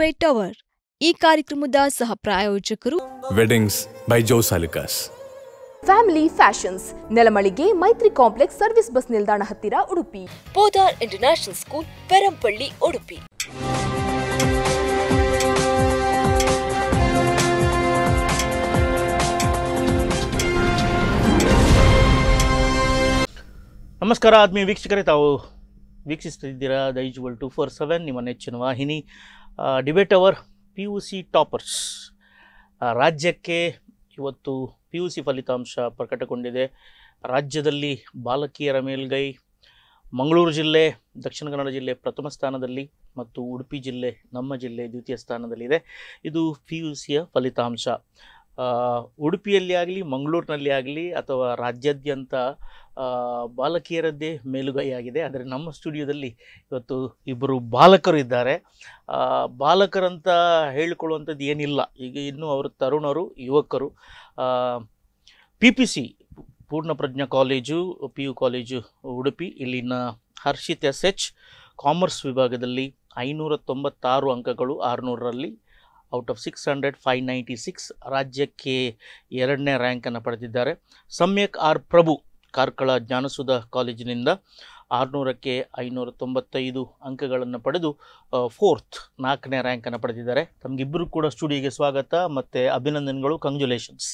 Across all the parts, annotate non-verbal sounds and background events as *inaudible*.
By tower ಈ ಕಾರ್ಯಕ್ರಮದ ಸಹ ಪ್ರಾಯೋಜಕರು weddings by Salikas family fashions ನೆಲಮಳಿಗೆ ಮೈತ್ರಿ ಕಾಂಪ್ಲೆಕ್ಸ್ ಸರ್ವಿಸ್ ಬಸ್ ನಿಲ್ದಾಣ ಹತ್ತಿರ ಉಡುಪಿ ಪೋದಾರ್ ಇಂಟರ್ನ್ಯಾಷನಲ್ ಸ್ಕೂಲ್ ಪೆರಂಪಳ್ಳಿ ಉಡುಪಿ ನಮಸ್ಕಾರ ಆದ್ಮೀಯ ವೀಕ್ಷಕರೇ ತಾವು ವೀಕ್ಷಿಸ್ತಿದ್ದೀರಾ ದೈಜ್ ಟು ಫೋರ್ ಸೆವೆನ್ ನಿಮ್ಮ ನೆಚ್ಚಿನ ವಾಹಿನಿ debate hour P U C toppers ರಾಜ್ಯಕ್ಕೆ ಇವತ್ತು ಪಿ ಯು ಸಿ ಫಲಿತಾಂಶ ಪ್ರಕಟಗೊಂಡಿದೆ ರಾಜ್ಯದಲ್ಲಿ ಬಾಲಕಿಯರ ಮೇಲ್ಗೈ ಮಂಗಳೂರು ಜಿಲ್ಲೆ ದಕ್ಷಿಣ ಕನ್ನಡ ಜಿಲ್ಲೆ ಪ್ರಥಮ ಸ್ಥಾನದಲ್ಲಿ ಮತ್ತು ಉಡುಪಿ ಜಿಲ್ಲೆ ನಮ್ಮ ಜಿಲ್ಲೆ ದ್ವಿತೀಯ ಸ್ಥಾನದಲ್ಲಿದೆ ಇದು ಪಿ ಯು ಸಿಯ ಫಲಿತಾಂಶ ಉಡುಪಿಯಲ್ಲಿ ಆಗಲಿ ಮಂಗಳೂರಿನಲ್ಲಿ ಆಗಲಿ ಅಥವಾ ರಾಜ್ಯಾದ್ಯಂತ ಬಾಲಕಿಯರದ್ದೇ ಮೇಲುಗೈಯಾಗಿದೆ ಆದರೆ ನಮ್ಮ ಸ್ಟುಡಿಯೋದಲ್ಲಿ ಇವತ್ತು ಇಬ್ಬರು ಬಾಲಕರು ಇದ್ದಾರೆ ಬಾಲಕರಂತ ಹೇಳಿಕೊಳ್ಳುವಂಥದ್ದು ಏನಿಲ್ಲ ಈಗ ಇನ್ನೂ ಅವರು ತರುಣರು ಯುವಕರು P P C Poorna Prajna college P U college Udupi ಇಲ್ಲಿನ ಹರ್ಷಿತ್ ಎಸ್ ಎಚ್ ಕಾಮರ್ಸ್ ವಿಭಾಗದಲ್ಲಿ ಐನೂರ ತೊಂಬತ್ತಾರು ಅಂಕಗಳು ಆರುನೂರರಲ್ಲಿ out of six hundred five ninety six ರಾಜ್ಯಕ್ಕೆ ಎರಡನೇ ರ್ಯಾಂಕನ್ನು ಪಡೆದಿದ್ದಾರೆ ಸಮ್ಯಕ್ ಆರ್ ಪ್ರಭು ಕಾರ್ಕಳ ಜ್ಞಾನಸುಧ ಕಾಲೇಜಿನಿಂದ ಆರುನೂರಕ್ಕೆ ಐನೂರ ತೊಂಬತ್ತೈದು ಅಂಕಗಳನ್ನು ಪಡೆದು ಫೋರ್ತ್ ನಾಲ್ಕನೇ ರ್ಯಾಂಕನ್ನು ಪಡೆದಿದ್ದಾರೆ ತಮಗಿಬ್ಬರು ಕೂಡ ಸ್ಟುಡಿಯೋಗೆ ಸ್ವಾಗತ ಮತ್ತು ಅಭಿನಂದನೆಗಳು ಕಂಗ್ರ್ಯುಲೇಷನ್ಸ್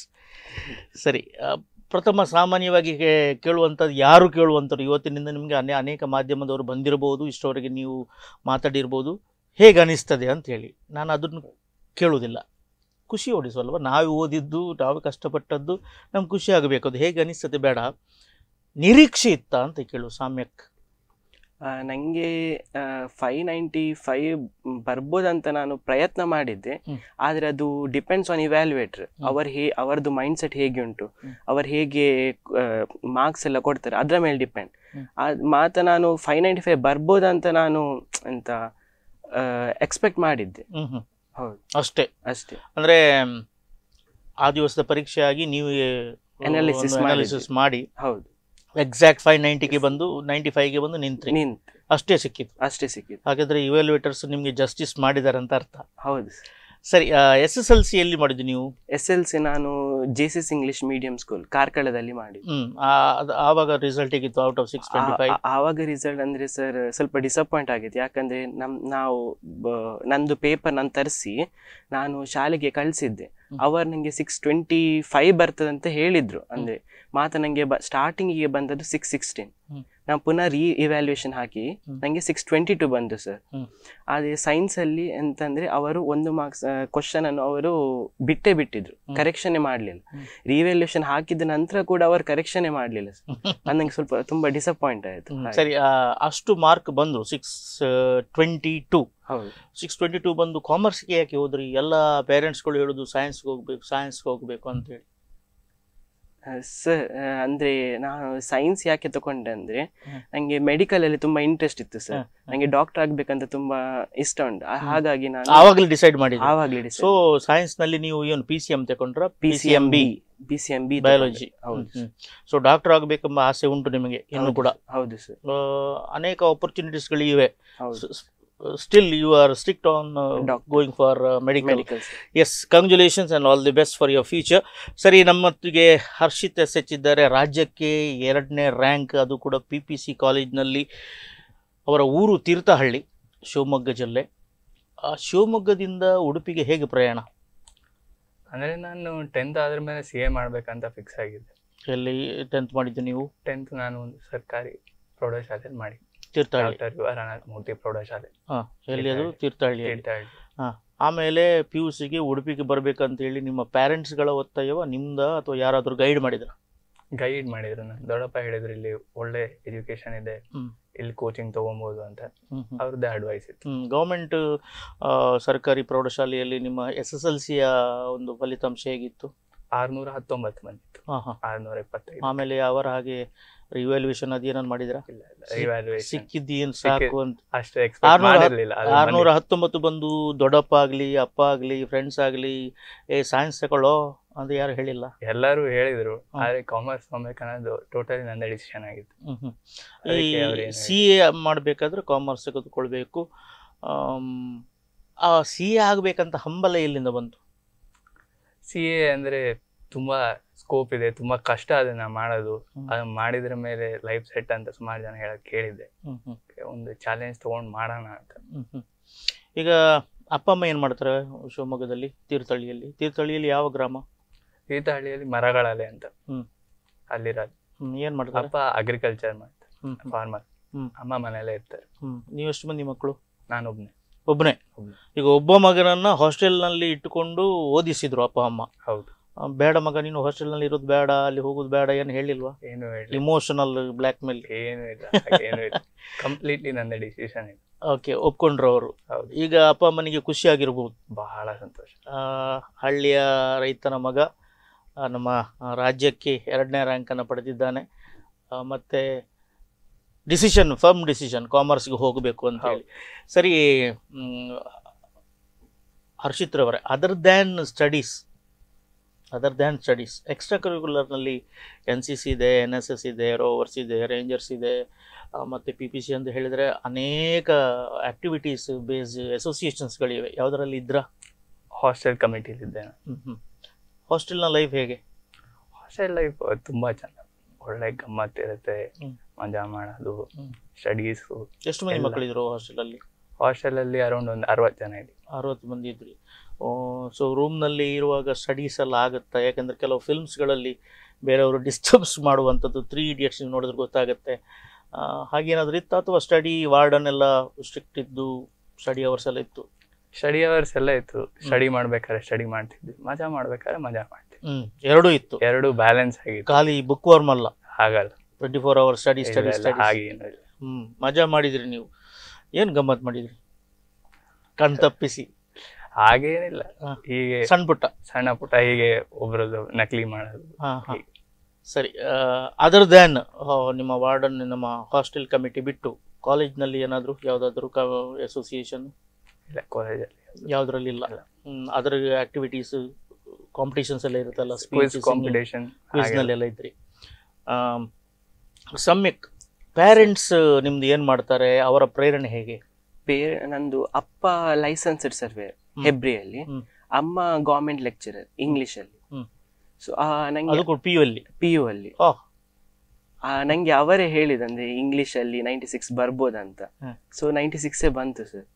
ಸರಿ ಪ್ರಥಮ ಸಾಮಾನ್ಯವಾಗಿ ಕೇಳುವಂಥದ್ದು ಯಾರು ಕೇಳುವಂಥರು ಇವತ್ತಿನಿಂದ ನಿಮಗೆ ಅನೇ ಅನೇಕ ಮಾಧ್ಯಮದವರು ಬಂದಿರಬಹುದು ಇಷ್ಟವರೆಗೆ ನೀವು ಮಾತಾಡಿರ್ಬೋದು ಹೇಗೆ ಅನ್ನಿಸ್ತದೆ ಅಂಥೇಳಿ ನಾನು ಅದನ್ನು ಕೇಳುವುದಿಲ್ಲ ಖುಷಿ ಓಡಿಸೋಲ್ವ ನಾವು ಓದಿದ್ದು ನಾವು ಕಷ್ಟಪಟ್ಟದ್ದು ನಮ್ಗೆ ಖುಷಿ ಆಗಬೇಕು ಅದು ಹೇಗೆ ಅನಿಸ್ತದೆ ಬೇಡ ನಿರೀಕ್ಷೆ ಇತ್ತ ಅಂತ ಕೇಳು ಸಾಮ್ಯಕ್ ನನಗೆ ಫೈವ್ ನೈಂಟಿ ಫೈವ್ ಬರ್ಬೋದಂತ ನಾನು ಪ್ರಯತ್ನ ಮಾಡಿದ್ದೆ ಆದರೆ ಅದು ಡಿಪೆಂಡ್ಸ್ ಆನ್ ಇವ್ಯಾಲ್ಯೂಯೇಟ್ರ್ ಅವ್ರ ಹೇ ಅವರದು ಮೈಂಡ್ ಸೆಟ್ ಹೇಗೆ ಉಂಟು ಅವ್ರು ಹೇಗೆ ಮಾರ್ಕ್ಸ್ ಎಲ್ಲ ಕೊಡ್ತಾರೆ ಅದರ ಮೇಲೆ ಡಿಪೆಂಡ್ ಅದು ಮಾತ್ರ ನಾನು ಫೈವ್ ನೈಂಟಿ ಫೈವ್ ಬರ್ಬೋದಂತ ನಾನು ಅಂತ ಎಕ್ಸ್ಪೆಕ್ಟ್ ಮಾಡಿದ್ದೆ ಅಷ್ಟೇ ಅಷ್ಟೇ ಅಂದ್ರೆ ಆ ದಿವಸದ ಪರೀಕ್ಷೆ ಆಗಿ ನೀವು ಅನಾಲಿಸಿಸ್ ಮಾಡಿ ಹೌದು ಎಕ್ಸಾಕ್ಟ್ ಫೈವ್ ನೈಂಟಿಗೆ ಬಂದು ನೈಂಟಿ ಫೈವ್ಗೆ ಬಂದು ನಿಂತ್ರಿ ಅಷ್ಟೇ ಸಿಕ್ಕಿತ್ತು ಅಷ್ಟೇ ಸಿಕ್ಕಿತ್ತು ಹಾಗಾದ್ರೆ ಇವ್ಯಾಲ್ಯೂಟರ್ಸ್ ನಿಮಗೆ ಜಸ್ಟಿಸ್ ಮಾಡಿದ್ದಾರೆ ಅಂತ ಅರ್ಥ ಹೌದು ಸರಿ ಎಸ್ ಎಸ್ ಎಲ್ ಸಿ ಎಲ್ಲಿ ಮಾಡಿದ್ವಿ ನೀವು ಎಸ್ ಎಲ್ ಸಿ ನಾನು ಜೆಸಿಸ್ ಇಂಗ್ಲಿಷ್ ಮೀಡಿಯಂ ಸ್ಕೂಲ್ ಕಾರ್ಕಳದಲ್ಲಿ ಮಾಡಿ ಆವಾಗ ರಿಸಲ್ಟ್ ಹೇಗಿತ್ತು ಔಟ್ ಆಫ್ ಸಿಕ್ಸ್ ಆವಾಗ ರಿಸಲ್ಟ್ ಅಂದ್ರೆ ಸರ್ ಸ್ವಲ್ಪ ಡಿಸಪಾಯಿಂಟ್ ಆಗಿತ್ತು ಯಾಕಂದ್ರೆ ನಮ್ ನಾವು ನಂದು ಪೇಪರ್ ನಾನು ತರಿಸಿ ನಾನು ಶಾಲೆಗೆ ಕಳಿಸಿದ್ದೆ ಅವರು ನನಗೆ ಸಿಕ್ಸ್ ಟ್ವೆಂಟಿ ಫೈವ್ ಬರ್ತದೆ ಅಂತ ಹೇಳಿದ್ರು ಅಂದ್ರೆ ಮಾತ್ರ ನನಗೆ ಸ್ಟಾರ್ಟಿಂಗಿಗೆ ಬಂದದ್ದು ಸಿಕ್ಸ್ ಸಿಕ್ಸ್ಟೀನ್ ನಾನು ಪುನಃ ರೀ ಇವ್ಯಾಲ್ಯೂಯೇಷನ್ ಹಾಕಿ ನನಗೆ ಸಿಕ್ಸ್ ಟ್ವೆಂಟಿ ಟು ಬಂತು ಸರ್ ಆದರೆ ಅಲ್ಲಿ ಅಂತಂದ್ರೆ ಅವರು ಒಂದು ಮಾರ್ಕ್ಸ್ ಅನ್ನು ಅವರು ಬಿಟ್ಟೇ ಬಿಟ್ಟಿದ್ರು ಕರೆಕ್ಷನ್ ಮಾಡಲಿಲ್ಲ ರಿವ್ಯಾಲ್ಯೂಯೇಷನ್ ಹಾಕಿದ ನಂತರ ಕೂಡ ಅವರು ಕರೆಕ್ಷನ್ ಮಾಡಲಿಲ್ಲ ಸರ್ ನನಗೆ ಸ್ವಲ್ಪ ತುಂಬಾ ಡಿಸಪಾಯಿಂಟ್ ಆಯಿತು ಸರಿ ಅಷ್ಟು ಮಾರ್ಕ್ ಬಂದು six twenty two six twenty two ಬಂದು ಕಾಮರ್ಸ್ಗೆ ಯಾಕೆ ಹೋದ್ರಿ ಎಲ್ಲ ಪೇರೆಂಟ್ಸ್ಗಳು ಹೇಳುದು ಸೈನ್ಸ್ಗೆ ಹೋಗ್ಬೇಕು ಸೈನ್ಸ್ಗೆ ಹೋಗ್ಬೇಕು ಅಂತೇಳಿ ಸರ್ ಅಂದ್ರೆ ನಾನು ಸೈನ್ಸ್ ಯಾಕೆ ತಗೊಂಡೆ ಅಂದ್ರೆ ನಂಗೆ ಮೆಡಿಕಲ್ ಅಲ್ಲಿ ತುಂಬಾ ಇಂಟ್ರೆಸ್ಟ್ ಇತ್ತು ಸರ್ ನಂಗೆ ಡಾಕ್ಟರ್ ಆಗ್ಬೇಕಂತ ತುಂಬಾ ಇಷ್ಟ ಉಂಟು ಹಾಗಾಗಿ ನಾನು ಆವಾಗಲೇ ಡಿಸೈಡ್ ಮಾಡಿ ಆವಾಗಲೇ ಸೊ ಸೈನ್ಸ್ ನಲ್ಲಿ ನೀವು ಏನು ಪಿ ಸಿ ಎಂ ತಗೊಂಡ್ರ P C M B B C M B biology ಹೌದು ಸೊ ಡಾಕ್ಟರ್ ಆಗ್ಬೇಕೆಂಬ ಆಸೆ ಉಂಟು ನಿಮಗೆ ಇನ್ನು ಕೂಡ ಹೌದು ಸರ್ ಅನೇಕ ಹೌದು still you are strict on uh, going for uh, medical. medical yes congratulations and all the best for your future ಸರಿ ನಮ್ಮತ್ತಿಗೆ ಹರ್ಷಿತ್ ಎಸ್ ಎಚ್ ಇದ್ದಾರೆ ರಾಜ್ಯಕ್ಕೆ ಎರಡನೇ ರ್ಯಾಂಕ್ ಅದು ಕೂಡ ಪಿ ಪಿ ಸಿ ಕಾಲೇಜ್ನಲ್ಲಿ ಅವರ ಊರು ತೀರ್ಥಹಳ್ಳಿ ಶಿವಮೊಗ್ಗ ಜಿಲ್ಲೆ ಆ ಶಿವಮೊಗ್ಗದಿಂದ ಉಡುಪಿಗೆ ಹೇಗೆ ಪ್ರಯಾಣ ಅಂದರೆ ನಾನು ಟೆಂತ್ ಆದ್ರ ಮೇಲೆ ಸಿ ಎ ಮಾಡಬೇಕಂತ ಫಿಕ್ಸ್ ಆಗಿದೆ ಎಲ್ಲಿ ಟೆಂತ್ ಮಾಡಿದ್ದು ನೀವು ಟೆಂತ್ ನಾನು ಒಂದು ಸರ್ಕಾರಿ ಪ್ರೌಢಶಾಲೆಯಲ್ಲಿ ಮಾಡಿ ತೀರ್ಥಹಳ್ಳಿ ಮೂರ್ತಿ ಪ್ರೌಢಶಾಲೆ ಹಾಂ ಎಲ್ಲಿ ಅದು ತೀರ್ಥಹಳ್ಳಿ ತೀರ್ಥಹಳ್ಳಿ ಹಾಂ ಆಮೇಲೆ ಪಿ ಯು ಸಿಗೆ ಉಡುಪಿಗೆ ಹೇಳಿ ನಿಮ್ಮ ಗಳ ಒತ್ತಾಯವ ನಿಮ್ದ ಅಥವಾ ಯಾರಾದರೂ ಗೈಡ್ ಮಾಡಿದ್ರ ಗೈಡ್ ಮಾಡಿದ್ರು ದೊಡ್ಡಪ್ಪ ಹೇಳಿದ್ರು ಇಲ್ಲಿ ಒಳ್ಳೆ ಎಜುಕೇಶನ್ ಇದೆ ಇಲ್ಲಿ ಕೋಚಿಂಗ್ ತಗೊಬೋದು ಅಂತ ಅವ್ರದ್ದೇ ಅಡ್ವೈಸ್ ಇತ್ತು ಗೌರ್ಮೆಂಟ್ ಸರ್ಕಾರಿ ಪ್ರೌಢಶಾಲೆಯಲ್ಲಿ ನಿಮ್ಮ ಎಸ್ ಎಸ್ ಎಲ್ ಸಿಯ ಒಂದು ಫಲಿತಾಂಶ ಹೇಗಿತ್ತು ಆರ್ನೂರ ಹತ್ತೊಂಬತ್ತು ಬಂದಿತ್ತು ಆರ್ನೂರ ಇಪ್ಪತ್ತೈದು ಆಮೇಲೆ ಅವರ ಹಾಗೆ ರಿವ್ಯಾಲ್ಯೂಷನ್ ಅದೇನನ್ ಮಾಡಿದ್ರ ಸಿಕ್ಕಿದ್ದು ಏನ್ ಸಾಕು ಅಂತ ಆರ್ನೂರ ಹತ್ತೊಂಬತ್ತು ಬಂದು ದೊಡ್ಡಪ್ಪ ಆಗ್ಲಿ ಅಪ್ಪ ಆಗ್ಲಿ ಫ್ರೆಂಡ್ಸ್ ಆಗ್ಲಿ ಏ ಸೈನ್ಸ್ ತಗೊಳ್ಳೋ ಅಂತ ಯಾರು ಹೇಳಿಲ್ಲ ಎಲ್ಲರೂ ಹೇಳಿದ್ರು ಆದ್ರೆ ಕಾಮರ್ಸ್ ಮಾಡ್ಬೇಕು ಟೋಟಲಿ ನನ್ನ ಡಿಸಿಷನ್ ಆಗಿತ್ತು ಸಿ ಎ ಮಾಡ್ಬೇಕಾದ್ರೆ ಕಾಮರ್ಸ್ ತೆಗೆದುಕೊಳ್ಬೇಕು ಸಿ ಎ ಆಗ್ಬೇಕಂತ ಹಂಬಲ ಇಲ್ಲಿಂದ ಬಂತು ಸಿ ಎ ಅಂದ್ರೆ ತುಂಬಾ ಸ್ಕೋಪ್ ಇದೆ ತುಂಬಾ ಕಷ್ಟ ಅದನ್ನ ಮಾಡೋದು ಅದನ್ನ ಮಾಡಿದ್ರ ಮೇಲೆ ಲೈಫ್ ಸೆಟ್ ಅಂತ ಸುಮಾರು ಜನ ಹೇಳಕ್ ಕೇಳಿದ್ದೆ ಒಂದು ಚಾಲೆಂಜ್ ತಗೊಂಡ್ ಮಾಡೋಣ ಅಂತ ಈಗ ಅಪ್ಪ ಅಮ್ಮ ಏನ್ ಮಾಡ್ತಾರೆ ಶಿವಮೊಗ್ಗದಲ್ಲಿ ತೀರ್ಥಹಳ್ಳಿಯಲ್ಲಿ ತೀರ್ಥಹಳ್ಳಿಯಲ್ಲಿ ಯಾವ ಗ್ರಾಮ ತೀರ್ಥಹಳ್ಳಿಯಲ್ಲಿ ಮರಗಳಲೆ ಅಂತ ಅಲ್ಲಿರೋದು ಏನ್ ಮಾಡ್ತಾರೆ ಅಪ್ಪ ಅಗ್ರಿಕಲ್ಚರ್ ಮಾಡ್ತಾರೆ ಫಾರ್ಮರ್ ಅಮ್ಮ ಮನೆಯಲ್ಲೇ ಇರ್ತಾರೆ ನೀವು ಎಷ್ಟು ಮಂದಿ ಮಕ್ಕಳು ನಾನೊಬ್ನೇ ಒಬ್ಬನೇ ಈಗ ಒಬ್ಬ ಮಗನನ್ನ ಹಾಸ್ಟೆಲ್ನಲ್ಲಿ ಇಟ್ಟುಕೊಂಡು ಓದಿಸಿದ್ರು ಅಪ್ಪ ಅಮ್ಮ ಹೌದು ಬೇಡ ಮಗ ನೀನು ಹಾಸ್ಟೆಲ್ನಲ್ಲಿ ಇರೋದು ಬೇಡ ಅಲ್ಲಿ ಹೋಗೋದು ಬೇಡ ಏನು ಹೇಳಿಲ್ವಾ ಏನು ಹೇಳಿ ಇಮೋಷನಲ್ ಬ್ಲ್ಯಾಕ್ ಮೇಲ್ ಏನು ಇಲ್ಲ ಏನು ಇಲ್ಲ ಕಂಪ್ಲೀಟ್ಲಿ ನನ್ನ ಡಿಸಿಷನ್ ಓಕೆ ಒಪ್ಕೊಂಡ್ರು ಅವರು ಈಗ ಅಪ್ಪ ಅಮ್ಮನಿಗೆ ಖುಷಿ ಆಗಿರ್ಬೋದು ಬಹಳ ಸಂತೋಷ ಹಳ್ಳಿಯ ರೈತನ ಮಗ ನಮ್ಮ ರಾಜ್ಯಕ್ಕೆ ಎರಡನೇ ರ್ಯಾಂಕನ್ನು ಪಡೆದಿದ್ದಾನೆ ಮತ್ತು ಡಿಸಿಷನ್ ಫರ್ಮ್ ಡಿಸಿಷನ್ ಕಾಮರ್ಸ್ಗೆ ಹೋಗಬೇಕು ಅಂತ ಹೇಳಿ ಸರಿ ಹರ್ಷಿತ್ ರವರೇ other than studies other than studies extra ಕರಿಕ್ಯುಲರ್ನಲ್ಲಿ ಎನ್ ಸಿ ಸಿ ಇದೆ ಎನ್ ಎಸ್ ಎಸ್ ಇದೆ ರೋವರ್ಸ್ ಇದೆ ರೇಂಜರ್ಸ್ ಇದೆ ಮತ್ತು ಪಿ ಪಿ ಸಿ ಅಂತ ಹೇಳಿದರೆ ಅನೇಕ ಆ್ಯಕ್ಟಿವಿಟೀಸ್ ಬೇಸ್ ಅಸೋಸಿಯೇಷನ್ಸ್ಗಳಿವೆ ಯಾವುದರಲ್ಲಿ ಇದ್ರ ಹಾಸ್ಟೆಲ್ ಕಮಿಟಿಲಿದ್ದೆ ಹ್ಞೂ ಹ್ಞೂ ಹಾಸ್ಟೆಲ್ನ ಲೈಫ್ ಹೇಗೆ ಹಾಸ್ಟೆಲ್ ಲೈಫ್ ತುಂಬ ಚೆನ್ನಾಗಿ ಒಳ್ಳೆ ಗಮ್ಮತ್ತಿರುತ್ತೆ ಮಜಾ ಮಾಡೋದು ಸ್ಟಡೀಸು ಎಷ್ಟು ಮಂದಿ ಮಕ್ಕಳಿದ್ರು ಹಾಸ್ಟೆಲಲ್ಲಿ ಹಾಸ್ಟೆಲಲ್ಲಿ ಅರೌಂಡ್ ಒಂದು ಅರವತ್ತು ಜನ ಇದ್ವಿ ಅರವತ್ತು ಮಂದಿ ಇದ್ರಿ ಸೊ ರೂಮ್ನಲ್ಲಿ ಇರುವಾಗ ಸ್ಟಡೀಸ್ ಎಲ್ಲ ಆಗುತ್ತೆ ಯಾಕಂದರೆ ಕೆಲವು ಫಿಲ್ಮ್ಸ್ಗಳಲ್ಲಿ ಬೇರೆಯವರು ಡಿಸ್ಟರ್ಬ್ಸ್ ಮಾಡುವಂಥದ್ದು ತ್ರೀ ಇಡಿಯಟ್ಸ್ ನೀವು ನೋಡಿದ್ರೆ ಗೊತ್ತಾಗುತ್ತೆ ಹಾಗೇನಾದರೂ ಇತ್ತು ಅಥವಾ ಸ್ಟಡಿ ವಾರ್ಡನ್ ಎಲ್ಲ ಸ್ಟ್ರಿಕ್ಟ್ ಇದ್ದು ಸ್ಟಡಿ ಅವರ್ಸ್ ಎಲ್ಲ ಇತ್ತು ಸ್ಟಡಿ ಅವರ್ಸ್ ಎಲ್ಲ ಇತ್ತು ಸ್ಟಡಿ ಮಾಡ್ಬೇಕಾದ್ರೆ ಸ್ಟಡಿ ಮಾಡ್ತಿದ್ವಿ ಮಜಾ ಮಾಡ್ಬೇಕಾದ್ರೆ ಮಜಾ ಮಾಡ್ತಿದ್ವಿ ಹ್ಮ್ ಎರಡೂ ಇತ್ತು ಎರಡು ಬ್ಯಾಲೆನ್ಸ್ ಆಗಿ ಖಾಲಿ ಬುಕ್ ವಾರ್ಮ್ ಅಲ್ಲ ಹಾಗಲ್ಲ twenty four hour study study study ಹಾಗೇನು ಹ್ಮ್ ಮಜಾ ಮಾಡಿದ್ರಿ ನೀವು ಏನು ಗಮ್ಮತ್ ಮಾಡಿದ್ರಿ ಕಣ್ತಪ್ಪಿಸಿ ಹಾಗೇನಿಲ್ಲ ಹೀಗೆ ಸಣ್ಣ ಪುಟ್ಟ ಸಣ್ಣ ಪುಟ್ಟ ಹೀಗೆ ಒಬ್ರದ್ದು ನಕಲಿ ಮಾಡೋದು ಸರಿ ಅದರ್ ದ್ಯಾನ್ ನಿಮ್ಮ ವಾರ್ಡನ್ ನಮ್ಮ ಹಾಸ್ಟೆಲ್ ಕಮಿಟಿ ಬಿಟ್ಟು ಕಾಲೇಜ್ನಲ್ಲಿ ಏನಾದರೂ ಯಾವುದಾದ್ರೂ ಅಸೋಸಿಯೇಷನ್ ಇಲ್ಲ ಕಾಲೇಜಲ್ಲಿ ಯಾವುದ್ರಲ್ಲಿ ಇಲ್ಲ ಅದರ ಆಕ್ಟಿವಿಟೀಸ್ ಕಾಂಪಿಟೇಷನ್ಸ್ ಎಲ್ಲ ಇರುತ್ತಲ್ಲ ಸ್ಪೀಚ್ ಕಾಂಪಿಟೇಷನ್ ಎಲ್ಲ ಇದ್ರಿ ಸಮ್ಯಕ್ ಪೇರೆಂಟ್ಸ್ ನಿಮ್ದು ಏನು ಮಾಡ್ತಾರೆ ಅವರ ಪ್ರೇರಣೆ ಹೇಗೆ ಪೇರ್ ನಂದು ಅಪ್ಪ ಲೈಸೆನ್ಸ್ ಸರ್ವೇರ್ ಹೆಬ್ರಿಯಲ್ಲಿ ಅಮ್ಮ ಗವರ್ಮೆಂಟ್ ಲೆಕ್ಚರರ್ ಇಂಗ್ಲಿಷ್ ಅಲ್ಲಿ ಸೊ ನಂಗೆ ಪಿ ಯು ಅಲ್ಲಿ ಪಿ ಯು ಅಲ್ಲಿ ನಂಗೆ ಅವರೇ ಅಂದ್ರೆ ಇಂಗ್ಲಿಷ್ ಅಲ್ಲಿ ನೈಂಟಿ ಸಿಕ್ಸ್ ಬರ್ಬೋದಂತ ಸೊ ನೈಂಟಿ ಸಿಕ್ಸ್ ಬಂತು ಸರ್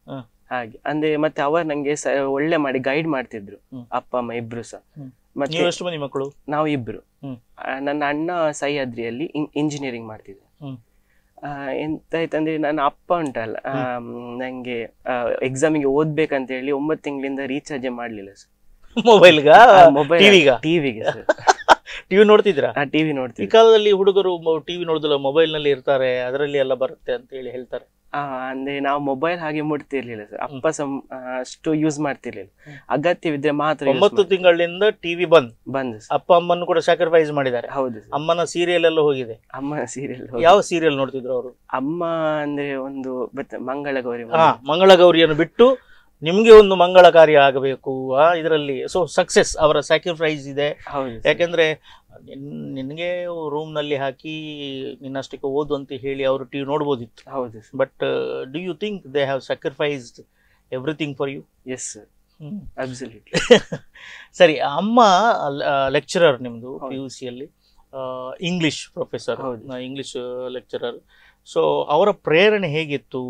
ಹಾಗೆ ಅಂದ್ರೆ ಮತ್ತೆ ಅವರು ನಂಗೆ ಒಳ್ಳೆ ಮಾಡಿ ಗೈಡ್ ಮಾಡ್ತಿದ್ರು ಅಪ್ಪ ಅಮ್ಮ ಇಬ್ರು ಸಹ ಮತ್ತೆ ನಾವು ಇಬ್ರು ನನ್ನ ಅಣ್ಣ ಸಹ್ಯಾದ್ರಿಯಲ್ಲಿ ಇಂಜಿನಿಯರಿಂಗ್ ಮಾಡ್ತಿದ್ರು ಎಂತಾಯ್ತಂದ್ರೆ ನನ್ನ ಅಪ್ಪ ಉಂಟಲ್ಲ ನಂಗೆ ಎಕ್ಸಾಮಿಗೆ ಓದ್ಬೇಕಂತ ಹೇಳಿ ಒಂಬತ್ತು ತಿಂಗಳಿಂದ ರೀಚಾರ್ಜ್ ಮಾಡ್ಲಿಲ್ಲ ಸರ್ ಮೊಬೈಲ್ ಟಿವಿಗೆ ಸರ್ ಟಿವಿ ನೋಡ್ತಿದ್ರಾ ಟಿವಿ ನೋಡ್ತೀವಿ ಈ ಕಾಲದಲ್ಲಿ ಹುಡುಗರು ಟಿವಿ ನೋಡುದಿಲ್ಲ ಮೊಬೈಲ್ ನಲ್ಲಿ ಇರ್ತಾರೆ ಅದರಲ್ಲಿ ಎಲ್ಲ ಬರುತ್ತೆ ಅಂತ ಹೇಳಿ ಹೇಳ್ತಾರೆ ಅಂದ್ರೆ ನಾವು ಮೊಬೈಲ್ ಹಾಗೆ ಮುಟ್ತಿರ್ಲಿಲ್ಲ ಸರ್ ಅಪ್ಪ ಅಷ್ಟು ಯೂಸ್ ಮಾಡ್ತಿರ್ಲಿಲ್ಲ ಅಗತ್ಯವಿದ್ರೆ ಮಾತ್ರ ಒಂಬತ್ತು ತಿಂಗಳಿಂದ ಟಿವಿ ಬಂದ್ ಬಂದ್ ಅಪ್ಪ ಅಮ್ಮನ್ನು ಕೂಡ ಸ್ಯಾಕ್ರಿಫೈಸ್ ಮಾಡಿದ್ದಾರೆ ಹೌದು ಅಮ್ಮನ ಸೀರಿಯಲ್ ಎಲ್ಲ ಹೋಗಿದೆ ಅಮ್ಮನ ಸೀರಿಯಲ್ ಯಾವ ಸೀರಿಯಲ್ ನೋಡ್ತಿದ್ರು ಅವರು ಅಮ್ಮ ಅಂದ್ರೆ ಒಂದು ಮಂಗಳ ಗೌರಿ ಮಂಗಳ ಗೌರಿಯನ್ನು ಬಿಟ್ಟು ನಿಮ್ಗೆ ಒಂದು ಮಂಗಳ ಕಾರ್ಯ ಆಗಬೇಕು ಇದರಲ್ಲಿ ಸೊ ಸಕ್ಸೆಸ್ ಅವರ ಸ್ಯಾಕ್ರಿಫೈಸ್ ಇದೆ ಯಾಕೆಂದ್ರೆ ನಿನ್ ನಿನಗೆ ರೂಮ್ನಲ್ಲಿ ಹಾಕಿ ನಿನ್ನಷ್ಟಕ್ಕೆ ಓದು ಅಂತ ಹೇಳಿ ಅವರು ಟಿವಿ ನೋಡ್ಬೋದಿತ್ತು ಹೌದು but do you think they have sacrificed everything for you yes absolutely ಸರಿ ಅಮ್ಮ ಲೆಕ್ಚರರ್ ನಿಮ್ಮದು ಪಿ ಯು ಸಿಯಲ್ಲಿ English professor English lecturer so ಅವರ ಪ್ರೇರಣೆ ಹೇಗಿತ್ತು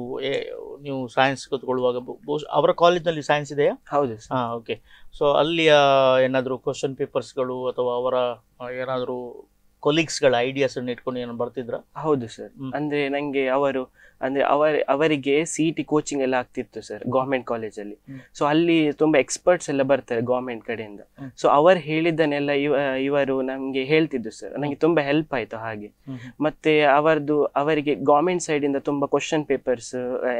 ನೀವು ಸೈನ್ಸ್ ಕೂತ್ಕೊಳ್ಳುವಾಗ ಅವರ ಕಾಲೇಜ್ನಲ್ಲಿ ಸೈನ್ಸ್ ಇದೆಯಾ ಹೌದು ಹಾಂ ಓಕೆ ಸೊ ಅಲ್ಲಿಯ ಏನಾದರೂ ಕ್ವಶನ್ ಪೇಪರ್ಸ್ಗಳು ಅಥವಾ ಅವರ ಏನಾದರೂ ಕೊಲೀಗ್ಸ್ಗಳ ಐಡಿಯಾಸ್ ಇಟ್ಕೊಂಡು ಏನೋ ಬರ್ತಿದ್ರ ಹೌದು ಸರ್ ಅಂದ್ರೆ ನಂಗೆ ಅವರು ಅಂದ್ರೆ ಅವರ ಅವರಿಗೆ ಸಿ ಟಿ ಕೋಚಿಂಗ್ ಎಲ್ಲ ಆಗ್ತಿತ್ತು ಸರ್ ಗೌರ್ಮೆಂಟ್ ಕಾಲೇಜಲ್ಲಿ ಸೊ ಅಲ್ಲಿ ತುಂಬಾ ಎಕ್ಸ್ಪರ್ಟ್ಸ್ ಎಲ್ಲ ಬರ್ತಾರೆ ಗವರ್ಮೆಂಟ್ ಕಡೆಯಿಂದ ಸೊ ಅವರು ಹೇಳಿದ್ದನ್ನೆಲ್ಲ ಇವರು ನಮ್ಗೆ ಹೇಳ್ತಿದ್ರು ಸರ್ ನಂಗೆ ತುಂಬಾ ಹೆಲ್ಪ್ ಆಯ್ತು ಹಾಗೆ ಮತ್ತೆ ಅವರದು ಅವರಿಗೆ ಗೌರ್ಮೆಂಟ್ ಸೈಡ್ ಇಂದ ತುಂಬಾ question papers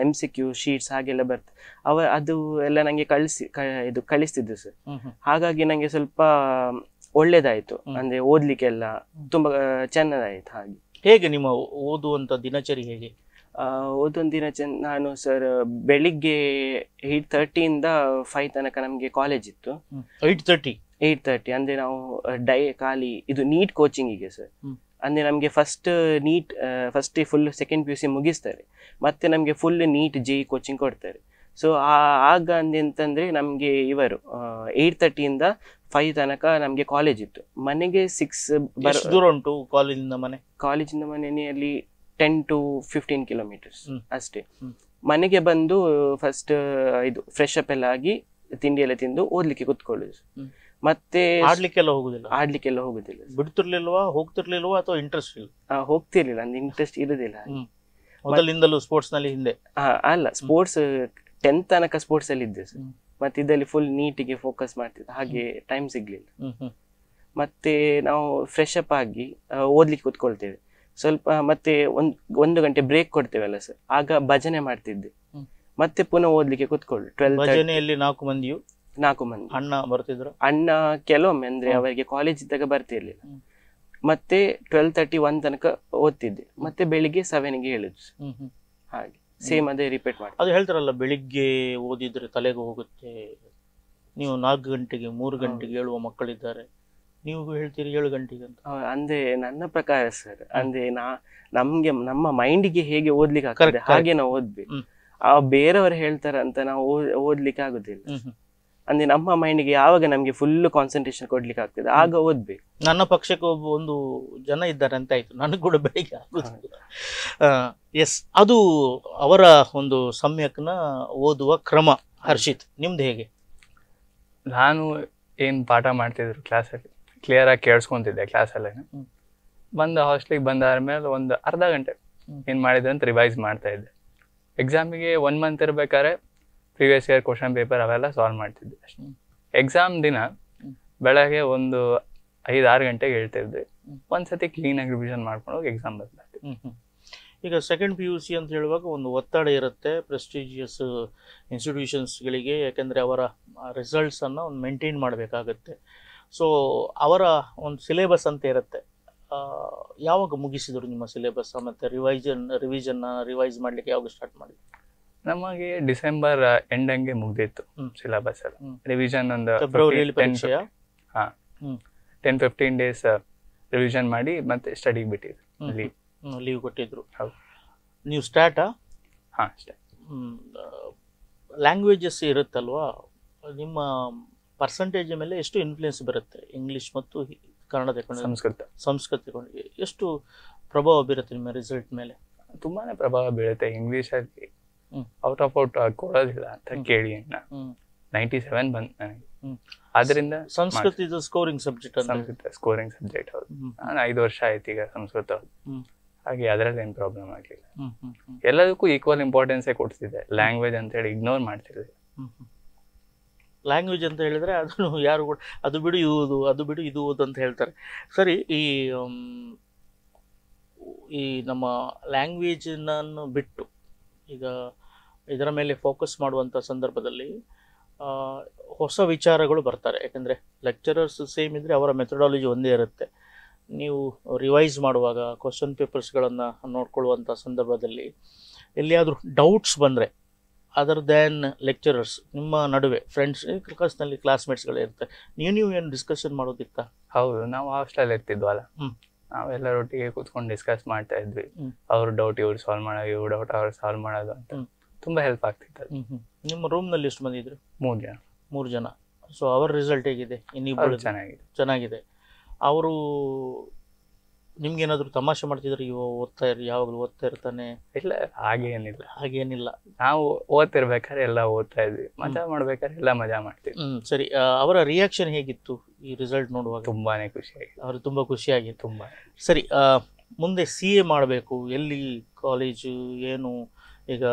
M C Q sheets ಹಾಗೆಲ್ಲ ಬರ್ತದೆ ಅವ ಅದು ಎಲ್ಲ ನಂಗೆ ಕಳಿಸಿ ಇದು ಕಳಿಸ್ತಿದ್ರು ಸರ್ ಹಾಗಾಗಿ ನಂಗೆ ಸ್ವಲ್ಪ ಒಳ್ಳೇದಾಯ್ತು ಅಂದ್ರೆ ಓದ್ಲಿಕ್ಕೆಲ್ಲ ತುಂಬಾ ಚೆನ್ನದಾಯ್ತು ಹಾಗೆ ಹೇಗೆ ನಿಮ್ಮ ಓದುವಂತ ದಿನಚರಿ ಹೇಗೆ ಓದೊಂದು ದಿನ ಚೆನ್ನ ನಾನು ಸರ್ ಬೆಳಿಗ್ಗೆ ಏಯ್ಟ್ ತರ್ಟಿಯಿಂದ ಫೈವ್ ತನಕ ನಮಗೆ ಕಾಲೇಜ್ ಇತ್ತು ಏಯ್ಟ್ ತರ್ಟಿ ಏಯ್ಟ್ ತರ್ಟಿ ಅಂದರೆ ನಾವು ಡೈ ಖಾಲಿ ಇದು ನೀಟ್ ಕೋಚಿಂಗಿಗೆ ಸರ್ ಅಂದ್ರೆ ನಮಗೆ first NEET first full second P U C ಮುಗಿಸ್ತಾರೆ ಮತ್ತೆ ನಮಗೆ ಫುಲ್ ನೀಟ್ ಜೆಇ ಕೋಚಿಂಗ್ ಕೊಡ್ತಾರೆ ಸೊ ಆಗ ಅಂತಂದರೆ ನಮಗೆ ಇವರು ಏಯ್ಟ್ ತರ್ಟಿಯಿಂದ ಫೈವ್ ತನಕ ನಮಗೆ ಕಾಲೇಜ್ ಇತ್ತು ಮನೆಗೆ ಸಿಕ್ಸ್ ದೂರ ಉಂಟು ಕಾಲೇಜಿಂದ ಮನೆ ಕಾಲೇಜಿಂದ ಮನೆಯಲ್ಲಿ ಟೆನ್ ಟು ಫಿಫ್ಟೀನ್ ಕಿಲೋಮೀಟರ್ಸ್ ಅಷ್ಟೇ ಮನೆಗೆ ಬಂದು ಫಸ್ಟ್ ಇದು ಫ್ರೆಶ್ ಅಪ್ ಎಲ್ಲ ಆಗಿ ತಿಂಡಿ ಎಲ್ಲ ತಿಂದು ಓದ್ಲಿಕ್ಕೆ ಕೂತ್ಕೊಳ್ಳೋದು ಮತ್ತೆ ಆಡ್ಲಿಕ್ಕೆಲ್ಲ ಹೋಗುದಿಲ್ಲ ಆಡ್ಲಿಕ್ಕೆಲ್ಲ ಹೋಗುದಿಲ್ಲ ಬಿಡ್ತಿರ್ಲಿಲ್ವಾ ಹೋಗ್ತಿರ್ಲಿಲ್ವಾ ಅಥವಾ ಇಂಟ್ರೆಸ್ಟ್ ಇಲ್ಲ ಹೋಗ್ತಿರ್ಲಿಲ್ಲ ಅಂದ್ರೆ ಇಂಟ್ರೆಸ್ಟ್ ಇರುದಿಲ್ಲ ಮೊದಲಿಂದಲೂ ಸ್ಪೋರ್ಟ್ಸ್ ನಲ್ಲಿ ಹಿಂದೆ ಅಲ್ಲ ಸ್ಪೋರ್ಟ್ಸ್ ಟೆಂತ್ ತನಕ ಸ್ಪೋರ್ಟ್ಸ್ ಅಲ್ಲಿ ಇದ್ದೆ ಸರ್ ಮತ್ತೆ ಇದರಲ್ಲಿ ಫುಲ್ ನೀಟಿಗೆ ಫೋಕಸ್ ಮಾಡ್ತಿದ್ದೆ ಹಾಗೆ ಟೈಮ್ ಸಿಗ್ಲಿಲ್ಲ ಮತ್ತೆ ನಾವು ಫ್ರೆಶ್ ಅಪ್ ಆಗಿ ಓದ್ಲಿಕ್ಕೆ ಕೂತ್ಕೊಳ್ತೇವೆ ಸ್ವಲ್ಪ ಮತ್ತೆ ಒಂದ್ ಒಂದು ಗಂಟೆ ಬ್ರೇಕ್ ಕೊಡ್ತೇವಲ್ಲ ಸರ್ ಆಗ ಭಜನೆ ಮಾಡ್ತಿದ್ದೆ ಮತ್ತೆ ಪುನಃ ಓದ್ಲಿಕ್ಕೆ ಕೂತ್ಕೊಳ್ಳಿ ಭಜನೆಯಲ್ಲಿ ನಾಲ್ಕು ಮಂದಿಯು ನಾಲ್ಕು ಮಂದಿ ಅಣ್ಣ ಬರ್ತಿದ್ರು ಅಣ್ಣ ಕೆಲವೊಮ್ಮೆ ಅಂದ್ರೆ ಅವರಿಗೆ ಕಾಲೇಜ್ ಇದ್ದಾಗ ಬರ್ತಿರ್ಲಿಲ್ಲ ಮತ್ತೆ ಟ್ವೆಲ್ ತರ್ಟಿ ಒನ್ ತನಕ ಓದ್ತಿದ್ದೆ ಮತ್ತೆ ಬೆಳಿಗ್ಗೆ ಸೆವೆನ್ಗೆ ಹೇಳಿದ್ರು ಹಾಗೆ ಸೇಮ್ ಅದೇ ರಿಪೀಟ್ ಮಾಡಿ ಅದು ಹೇಳ್ತಾರಲ್ಲ ಬೆಳಿಗ್ಗೆ ಓದಿದ್ರೆ ತಲೆಗೆ ಹೋಗುತ್ತೆ ನೀವು ನಾಲ್ಕು ಗಂಟೆಗೆ ಮೂರು ಗಂಟೆಗೆ ಹೇಳುವ ಮಕ್ಕಳಿದ್ದಾರೆ ನೀವು ಹೇಳ್ತೀರಿ ಏಳು ಗಂಟೆಗೆ ಅಂತ ಅಂದ್ರೆ ನನ್ನ ಪ್ರಕಾರ ಸರ್ ಅಂದ್ರೆ ನಾ ನಮ್ಗೆ ನಮ್ಮ ಮೈಂಡ್ಗೆ ಹೇಗೆ ಓದ್ಲಿಕ್ಕೆ ಆಗ್ತದೆ ಹಾಗೆ ನಾವು ಓದ್ಬೇಕು ಆ ಬೇರೆಯವರು ಅಂತ ನಾವು ಓದ್ಲಿಕ್ಕೆ ಆಗುದಿಲ್ಲ ಅಂದ್ರೆ ನಮ್ಮ ಮೈಂಡ್ಗೆ ಯಾವಾಗ ನಮಗೆ ಫುಲ್ ಕಾನ್ಸಂಟ್ರೇಷನ್ ಕೊಡ್ಲಿಕ್ಕೆ ಆಗ್ತದೆ ಆಗ ಓದ್ಬೇಕು ನನ್ನ ಪಕ್ಷಕ್ಕೆ ಒಬ್ಬ ಒಂದು ಜನ ಇದ್ದಾರೆ ಅಂತ ಆಯ್ತು ನನಗೆ ಕೂಡ ಬೆಳಿಗ್ಗೆ ಎಸ್ ಅದು ಅವರ ಒಂದು ಸಮ್ಯಕ್ನ ಓದುವ ಕ್ರಮ ಹರ್ಷಿತ್ ನಿಮ್ದು ಹೇಗೆ ನಾನು ಏನು ಪಾಠ ಮಾಡ್ತಿದ್ರು ಕ್ಲಾಸಲ್ಲಿ ಕ್ಲಿಯರ್ ಆಗಿ ಕೇಳಿಸ್ಕೊಂತಿದ್ದೆ ಕ್ಲಾಸಲ್ಲೇ ಬಂದ ಹಾಸ್ಟ್ಲಿಗೆ ಬಂದಾದ ಮೇಲೆ ಒಂದು ಅರ್ಧ ಗಂಟೆ ಏನು ಮಾಡಿದೆ ಅಂತ ರಿವೈಸ್ ಮಾಡ್ತಾ ಇದ್ದೆ ಎಕ್ಸಾಮಿಗೆ ಒನ್ ಮಂತ್ ಇರಬೇಕಾದ್ರೆ ಪ್ರೀವಿಯಸ್ ಇಯರ್ ಕ್ವಶನ್ ಪೇಪರ್ ಅವೆಲ್ಲ ಸಾಲ್ವ್ ಮಾಡ್ತಿದ್ವಿ ಎಕ್ಸಾಮ್ ದಿನ ಬೆಳಗ್ಗೆ ಒಂದು ಐದು ಆರು ಗಂಟೆಗೆ ಹೇಳ್ತಿದ್ವಿ ಒಂದ್ಸತಿ ಕ್ಲೀನಾಗಿ ರಿವಿಷನ್ ಮಾಡ್ಕೊಂಡು ಹೋಗಿ ಎಕ್ಸಾಮ್ ಬರ್ಲಾರ್ತೀವಿ ಈಗ ಸೆಕೆಂಡ್ ಪಿ ಯು ಸಿ ಅಂತ ಹೇಳುವಾಗ ಒಂದು ಒತ್ತಡ ಇರುತ್ತೆ ಪ್ರೆಸ್ಟಿಜಿಯಸ್ ಇನ್ಸ್ಟಿಟ್ಯೂಷನ್ಸ್ಗಳಿಗೆ ಯಾಕೆಂದರೆ ಅವರ ರಿಸಲ್ಟ್ಸನ್ನು ಒಂದು ಮೇಂಟೈನ್ ಮಾಡಬೇಕಾಗತ್ತೆ ಸೊ ಅವರ ಒಂದು ಸಿಲೆಬಸ್ ಅಂತ ಇರುತ್ತೆ ಯಾವಾಗ ಮುಗಿಸಿದರು ನಿಮ್ಮ ಸಿಲೆಬಸ್ ಮತ್ತು ರಿವೈಜನ್ ರಿವಿಷನ್ನ ರಿವೈಸ್ ಮಾಡಲಿಕ್ಕೆ ಯಾವಾಗ ಸ್ಟಾರ್ಟ್ ಮಾಡಿದ್ರು ನಮಗೆ ಡಿಸೆಂಬರ್ ಎಂಡ್ ಹಂಗೆ ಮುಗ್ದಿತ್ತು ಸಿಲೆಬಸ್ ಎಲ್ಲ ರಿವಿಷನ್ ಒಂದು ಹಾ ಟೆನ್ ಫಿಫ್ಟೀನ್ ಡೇಸ್ ರಿವಿಷನ್ ಮಾಡಿ ಮತ್ತೆ ಸ್ಟಡಿಗೆ ಬಿಟ್ಟಿದ್ರು ಲೀವ್ ಕೊಟ್ಟಿದ್ರು ನೀವು ಸ್ಟಾರ್ಟ್ ಹಾ ಸ್ಟಾರ್ಟ್ ಲ್ಯಾಂಗ್ವೇಜಸ್ ಇರುತ್ತಲ್ವಾ ನಿಮ್ಮ ಪರ್ಸೆಂಟೇಜ್ ಮೇಲೆ ಎಷ್ಟು ಇನ್ಫ್ಲುಯೆನ್ಸ್ ಬರುತ್ತೆ ಇಂಗ್ಲಿಷ್ ಮತ್ತು ಕನ್ನಡ ಸಂಸ್ಕೃತ ಸಂಸ್ಕೃತ ಎಷ್ಟು ಪ್ರಭಾವ ಬೀರುತ್ತೆ ನಿಮ್ಮ ರಿಸಲ್ಟ್ ಮೇಲೆ ತುಂಬಾನೇ ಪ್ರಭಾವ ಬೀಳುತ್ತೆ ಇಂಗ್ಲೀಷಲ್ಲಿ ಔಟ್ ಆಫ್ ಔಟ್ ಕೊಡೋದಿಲ್ಲ ಅಂತ ಕೇಳಿ ನೈಂಟಿ ಸೆವೆನ್ ಬಂತ್ ನನಗೆ ಆದ್ರಿಂದ Sanskrit scoring subject Sanskrit scoring subject ಹೌದು ನಾನು ಐದು ವರ್ಷ ಆಯ್ತು ಈಗ ಸಂಸ್ಕೃತ ಹಾಗೆ ಅದರಲ್ಲಿ ಏನು ಪ್ರಾಬ್ಲಮ್ ಆಗಲಿಲ್ಲ ಎಲ್ಲದಕ್ಕೂ ಈಕ್ವಲ್ ಇಂಪಾರ್ಟೆನ್ಸೇ ಕೊಡ್ತಿದ್ದೆ ಲ್ಯಾಂಗ್ವೇಜ್ ಅಂತ ಹೇಳಿ ಇಗ್ನೋರ್ ಮಾಡ್ತಿದ್ದೆ ಲ್ಯಾಂಗ್ವೇಜ್ ಅಂತ ಹೇಳಿದ್ರೆ ಅದನ್ನು ಯಾರು ಕೂಡ ಅದು ಬಿಡು ಇದು ಅದು ಬಿಡು ಇದು ಅಂತ ಹೇಳ್ತಾರೆ ಸರಿ ಈ ಈ ನಮ್ಮ ಲ್ಯಾಂಗ್ವೇಜನ್ನು ಬಿಟ್ಟು ಈಗ ಇದರ ಮೇಲೆ ಫೋಕಸ್ ಮಾಡುವಂಥ ಸಂದರ್ಭದಲ್ಲಿ ಹೊಸ ವಿಚಾರಗಳು ಬರ್ತಾರೆ ಯಾಕಂದರೆ ಲೆಕ್ಚರರ್ಸ್ ಸೇಮ್ ಇದ್ದರೆ ಅವರ ಮೆಥಡಾಲಜಿ ಒಂದೇ ಇರುತ್ತೆ ನೀವು ರಿವೈಸ್ ಮಾಡುವಾಗ ಕ್ವಶನ್ ಪೇಪರ್ಸ್ಗಳನ್ನು ನೋಡ್ಕೊಳ್ಳುವಂಥ ಸಂದರ್ಭದಲ್ಲಿ ಎಲ್ಲಿಯಾದರೂ ಡೌಟ್ಸ್ ಬಂದರೆ ಅದರ್ ದ್ಯಾನ್ ಲೆಕ್ಚರರ್ಸ್ ನಿಮ್ಮ ನಡುವೆ ಫ್ರೆಂಡ್ಸ್ ಕ್ಲಾಸ್ನಲ್ಲಿ ಕ್ಲಾಸ್ಮೇಟ್ಸ್ಗಳೇ ಇರುತ್ತೆ ನೀವು ನೀವು ಏನು ಡಿಸ್ಕಷನ್ ಮಾಡೋದಿತ್ತಾ ಹೌದು ನಾವು ಹಾಸ್ಟೆಲ್ ಇರ್ತಿದ್ವಲ್ಲ ನಾವೆಲ್ಲರೊಟ್ಟಿಗೆ ಕೂತ್ಕೊಂಡು ಡಿಸ್ಕಸ್ ಮಾಡ್ತಾ ಇದ್ವಿ ಅವ್ರ ಡೌಟ್ ಇವ್ರು ಸಾಲ್ವ್ ಮಾಡೋದು ಇವ್ರ ಡೌಟ್ ಅವ್ರು ಸಾಲ್ವ್ ಮಾಡೋದು ಅಂತ ತುಂಬ ಹೆಲ್ಪ್ ಆಗ್ತಿತ್ತು ನಿಮ್ಮ ನಲ್ಲಿ ಎಷ್ಟು ಮಂದಿ ಇದ್ರು ಮೂರು ಜನ ಮೂರು ಜನ ಸೊ ಅವರ ರಿಸಲ್ಟ್ ಹೇಗಿದೆ ಇನ್ನಿಬ್ಬರು ಚೆನ್ನಾಗಿದೆ ಚೆನ್ನಾಗಿದೆ ಅವರು ನಿಮ್ಗೇನಾದ್ರೂ ತಮಾಷೆ ಮಾಡ್ತಿದ್ರೆ ಇವ ಓದ್ತಾ ಇರ್ ಯಾವಾಗಲೂ ಓದ್ತಾ ಇರ್ತಾನೆ ಇಲ್ಲ ಹಾಗೇನಿಲ್ಲ ಹಾಗೇನಿಲ್ಲ ನಾವು ಓದ್ತಿರ್ಬೇಕಾದ್ರೆ ಎಲ್ಲ ಓದ್ತಾ ಇದ್ವಿ ಮಜಾ ಮಾಡ್ಬೇಕಾದ್ರೆ ಎಲ್ಲ ಮಜಾ ಮಾಡ್ತೀವಿ ಹ್ಞೂ ಸರಿ ಅವರ ರಿಯಾಕ್ಷನ್ ಹೇಗಿತ್ತು ಈ ರಿಸಲ್ಟ್ ನೋಡುವಾಗ ತುಂಬಾನೇ ಖುಷಿಯಾಗಿ ಅವರು ತುಂಬ ಖುಷಿಯಾಗಿ ತುಂಬ ಸರಿ ಮುಂದೆ ಸಿ ಎ ಮಾಡಬೇಕು ಎಲ್ಲಿ ಕಾಲೇಜು ಏನು ಈಗ